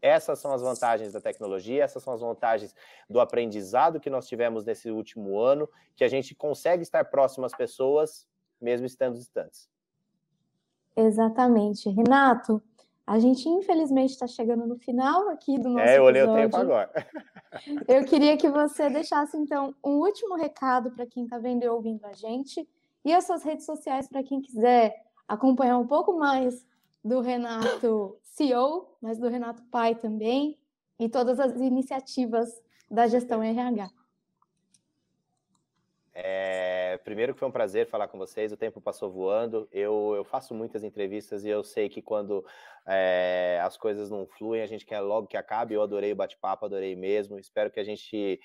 essas são as vantagens da tecnologia, essas são as vantagens do aprendizado que nós tivemos nesse último ano, que a gente consegue estar próximo às pessoas, mesmo estando distantes. Exatamente. Renato, a gente infelizmente está chegando no final aqui do nosso É, eu olhei episódio. o tempo agora. eu queria que você deixasse, então, um último recado para quem está vendo e ouvindo a gente e as suas redes sociais para quem quiser acompanhar um pouco mais do Renato CEO, mas do Renato Pai também, e todas as iniciativas da gestão RH. É, primeiro que foi um prazer falar com vocês, o tempo passou voando. Eu, eu faço muitas entrevistas e eu sei que quando é, as coisas não fluem, a gente quer logo que acabe. Eu adorei o bate-papo, adorei mesmo. Espero que a gente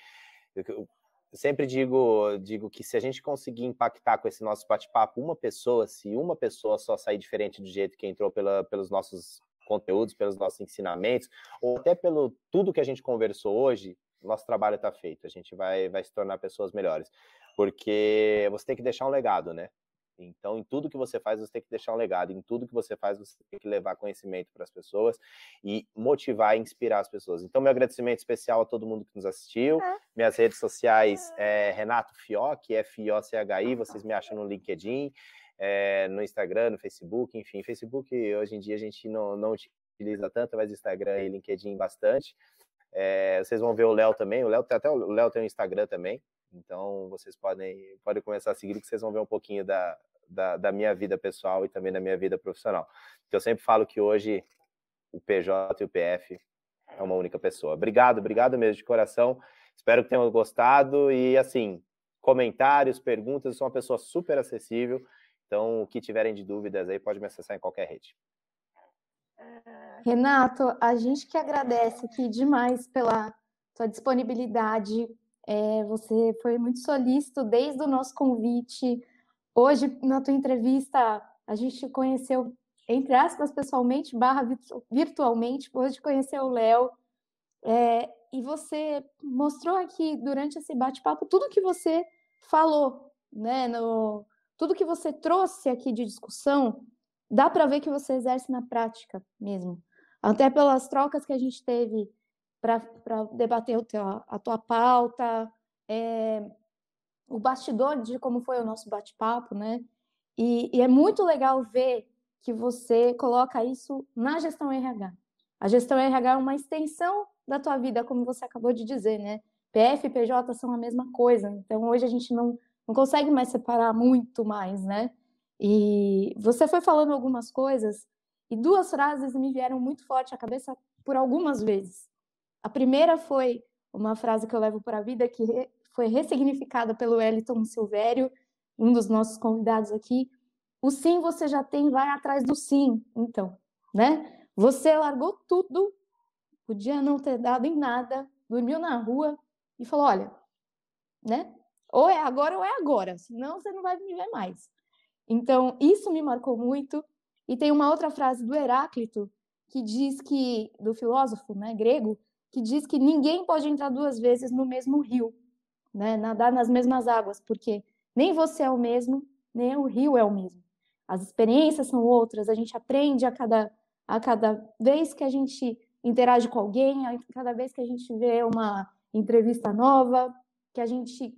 sempre digo, digo que se a gente conseguir impactar com esse nosso bate-papo uma pessoa, se uma pessoa só sair diferente do jeito que entrou pela, pelos nossos conteúdos, pelos nossos ensinamentos, ou até pelo tudo que a gente conversou hoje, nosso trabalho está feito. A gente vai, vai se tornar pessoas melhores. Porque você tem que deixar um legado, né? Então, em tudo que você faz, você tem que deixar um legado. Em tudo que você faz, você tem que levar conhecimento para as pessoas e motivar e inspirar as pessoas. Então, meu agradecimento especial a todo mundo que nos assistiu. Ah. Minhas redes sociais ah. é Renato Fioc, F-I-O-C-H-I. Vocês me acham no LinkedIn, é, no Instagram, no Facebook, enfim. Facebook, hoje em dia, a gente não, não utiliza tanto, mas Instagram e LinkedIn bastante. É, vocês vão ver o Léo também. O Léo tem até o Léo tem o Instagram também. Então vocês podem, podem começar a seguir que vocês vão ver um pouquinho da, da, da minha vida pessoal e também da minha vida profissional. eu sempre falo que hoje o PJ e o PF é uma única pessoa. Obrigado, obrigado mesmo de coração. Espero que tenham gostado e assim, comentários, perguntas, eu sou uma pessoa super acessível. Então, o que tiverem de dúvidas aí, pode me acessar em qualquer rede. Ah, Renato, a gente que agradece aqui demais pela sua disponibilidade, é, você foi muito solícito desde o nosso convite. Hoje, na tua entrevista, a gente conheceu, entre aspas, pessoalmente, barra virtualmente, hoje conheceu o Léo. É, e você mostrou aqui, durante esse bate-papo, tudo que você falou, né? No, tudo que você trouxe aqui de discussão, dá para ver que você exerce na prática mesmo. Até pelas trocas que a gente teve para debater o teu, a tua pauta, é, o bastidor de como foi o nosso bate-papo, né? E, e, é muito legal ver que você coloca isso na gestão RH. A gestão RH é uma extensão da tua vida, como você acabou de dizer, né? PF e PJ são a mesma coisa. Então hoje a gente não, não consegue mais separar muito mais, né? E você foi falando algumas coisas e duas frases me vieram muito forte à cabeça por algumas vezes. A primeira foi uma frase que eu levo para a vida que foi ressignificada pelo Eliton Silvério, um dos nossos convidados aqui. O sim você já tem, vai atrás do sim. Então, né? Você largou tudo, podia não ter dado em nada, dormiu na rua e falou: olha, né? Ou é agora ou é agora, senão você não vai me ver mais. Então, isso me marcou muito. E tem uma outra frase do Heráclito que diz que, do filósofo né, grego, que diz que ninguém pode entrar duas vezes no mesmo rio, né? nadar nas mesmas águas, porque nem você é o mesmo, nem o rio é o mesmo. As experiências são outras, a gente aprende a cada, a cada vez que a gente interage com alguém, a cada vez que a gente vê uma entrevista nova, que a gente,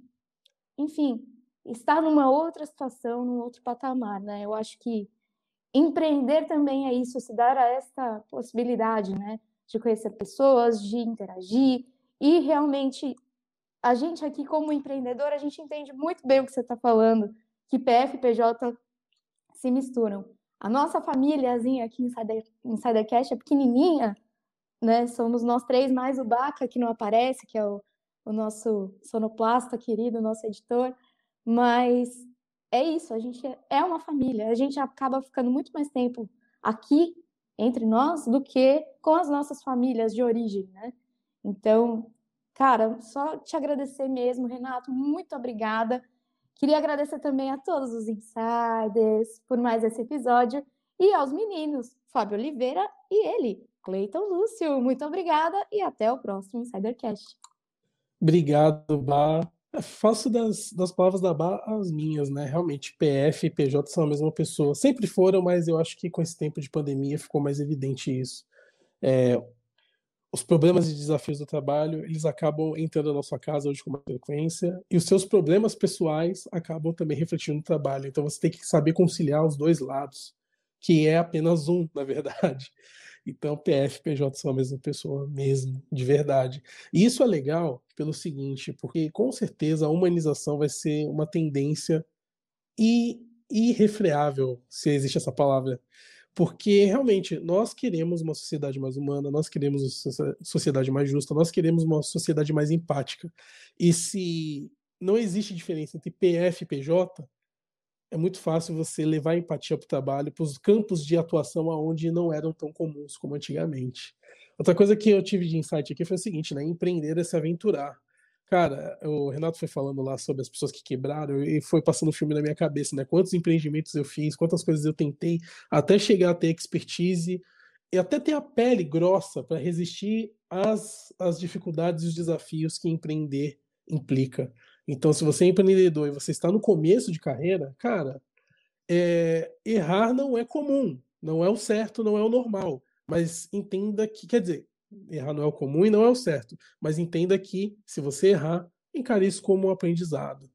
enfim, está numa outra situação, num outro patamar. Né? Eu acho que empreender também é isso, se dar a esta possibilidade, né? de conhecer pessoas, de interagir e realmente a gente aqui como empreendedor, a gente entende muito bem o que você está falando, que PF e PJ se misturam. A nossa famíliazinha aqui em Insider, é pequenininha, né? Somos nós três, mais o Baca, que não aparece, que é o, o nosso sonoplasta querido, nosso editor. Mas é isso, a gente é uma família. A gente acaba ficando muito mais tempo aqui entre nós do que com as nossas famílias de origem, né? Então, cara, só te agradecer mesmo, Renato, muito obrigada. Queria agradecer também a todos os insiders por mais esse episódio e aos meninos, Fábio Oliveira e ele, Cleiton Lúcio. Muito obrigada e até o próximo Insidercast. Obrigado, Bar. É, faço das, das palavras da Bá as minhas, né? Realmente, PF e PJ são a mesma pessoa. Sempre foram, mas eu acho que com esse tempo de pandemia ficou mais evidente isso. É, os problemas e desafios do trabalho, eles acabam entrando na sua casa hoje com mais frequência, e os seus problemas pessoais acabam também refletindo no trabalho. Então você tem que saber conciliar os dois lados, que é apenas um, na verdade. Então, PF e PJ são a mesma pessoa mesmo, de verdade. E isso é legal pelo seguinte, porque com certeza a humanização vai ser uma tendência irrefreável, se existe essa palavra. Porque realmente nós queremos uma sociedade mais humana, nós queremos uma sociedade mais justa, nós queremos uma sociedade mais empática. E se não existe diferença entre PF e PJ, é muito fácil você levar empatia para o trabalho, para os campos de atuação aonde não eram tão comuns como antigamente. Outra coisa que eu tive de insight aqui foi o seguinte, né? Empreender é se aventurar. Cara, o Renato foi falando lá sobre as pessoas que quebraram e foi passando o um filme na minha cabeça, né? Quantos empreendimentos eu fiz, quantas coisas eu tentei, até chegar a ter expertise e até ter a pele grossa para resistir às, às dificuldades e os desafios que empreender implica. Então, se você é empreendedor e você está no começo de carreira, cara, é, errar não é comum, não é o certo, não é o normal. Mas entenda que, quer dizer, errar não é o comum e não é o certo. Mas entenda que, se você errar, encare isso como um aprendizado.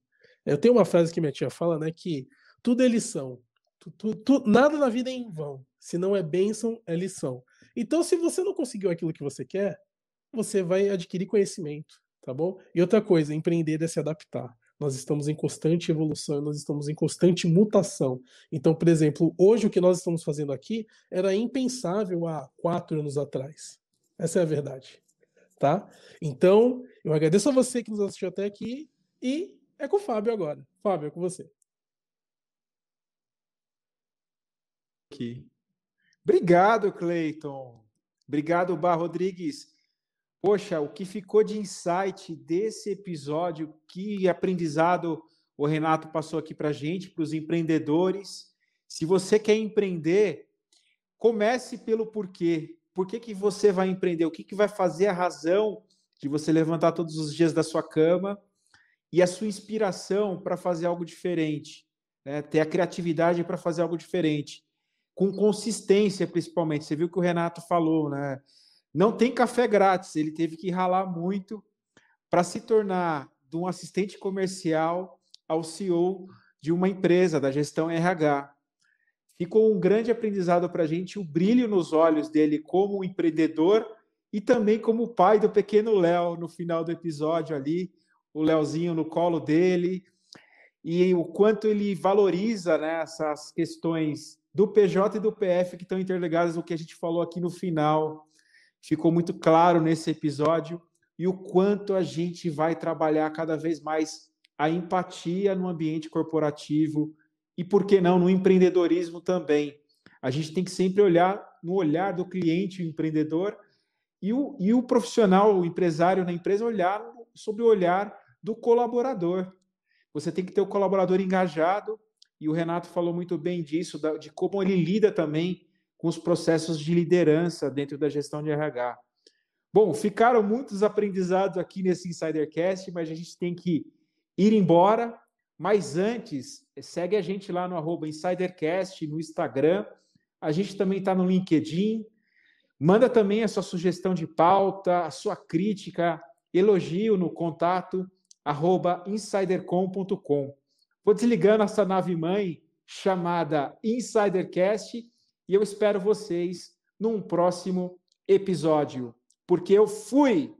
Eu tenho uma frase que minha tia fala, né? Que tudo é lição. Tu, tu, tu, nada na vida é em vão. Se não é bênção, é lição. Então, se você não conseguiu aquilo que você quer, você vai adquirir conhecimento tá bom? E outra coisa, empreender é se adaptar. Nós estamos em constante evolução, nós estamos em constante mutação. Então, por exemplo, hoje o que nós estamos fazendo aqui era impensável há quatro anos atrás. Essa é a verdade, tá? Então, eu agradeço a você que nos assistiu até aqui e é com o Fábio agora. Fábio, é com você. Aqui. Obrigado, Cleiton. Obrigado, Bar Rodrigues poxa, o que ficou de insight desse episódio, que aprendizado o Renato passou aqui para a gente, para os empreendedores. Se você quer empreender, comece pelo porquê. Por que, que você vai empreender? O que, que vai fazer a razão de você levantar todos os dias da sua cama e a sua inspiração para fazer algo diferente? Né? Ter a criatividade para fazer algo diferente. Com consistência, principalmente. Você viu que o Renato falou, né? Não tem café grátis, ele teve que ralar muito para se tornar de um assistente comercial ao CEO de uma empresa da gestão RH. Ficou um grande aprendizado para a gente o brilho nos olhos dele como empreendedor e também como pai do pequeno Léo no final do episódio ali, o Léozinho no colo dele, e o quanto ele valoriza né, essas questões do PJ e do PF que estão interligadas no que a gente falou aqui no final ficou muito claro nesse episódio e o quanto a gente vai trabalhar cada vez mais a empatia no ambiente corporativo e, por que não, no empreendedorismo também. A gente tem que sempre olhar no olhar do cliente, o empreendedor, e o, e o profissional, o empresário na empresa, olhar sob o olhar do colaborador. Você tem que ter o colaborador engajado, e o Renato falou muito bem disso, de como ele lida também com os processos de liderança dentro da gestão de RH. Bom, ficaram muitos aprendizados aqui nesse Insidercast, mas a gente tem que ir embora. Mas antes, segue a gente lá no Insidercast, no Instagram. A gente também está no LinkedIn. Manda também a sua sugestão de pauta, a sua crítica, elogio no contato insidercom.com. Vou desligando essa nave mãe chamada Insidercast e eu espero vocês num próximo episódio, porque eu fui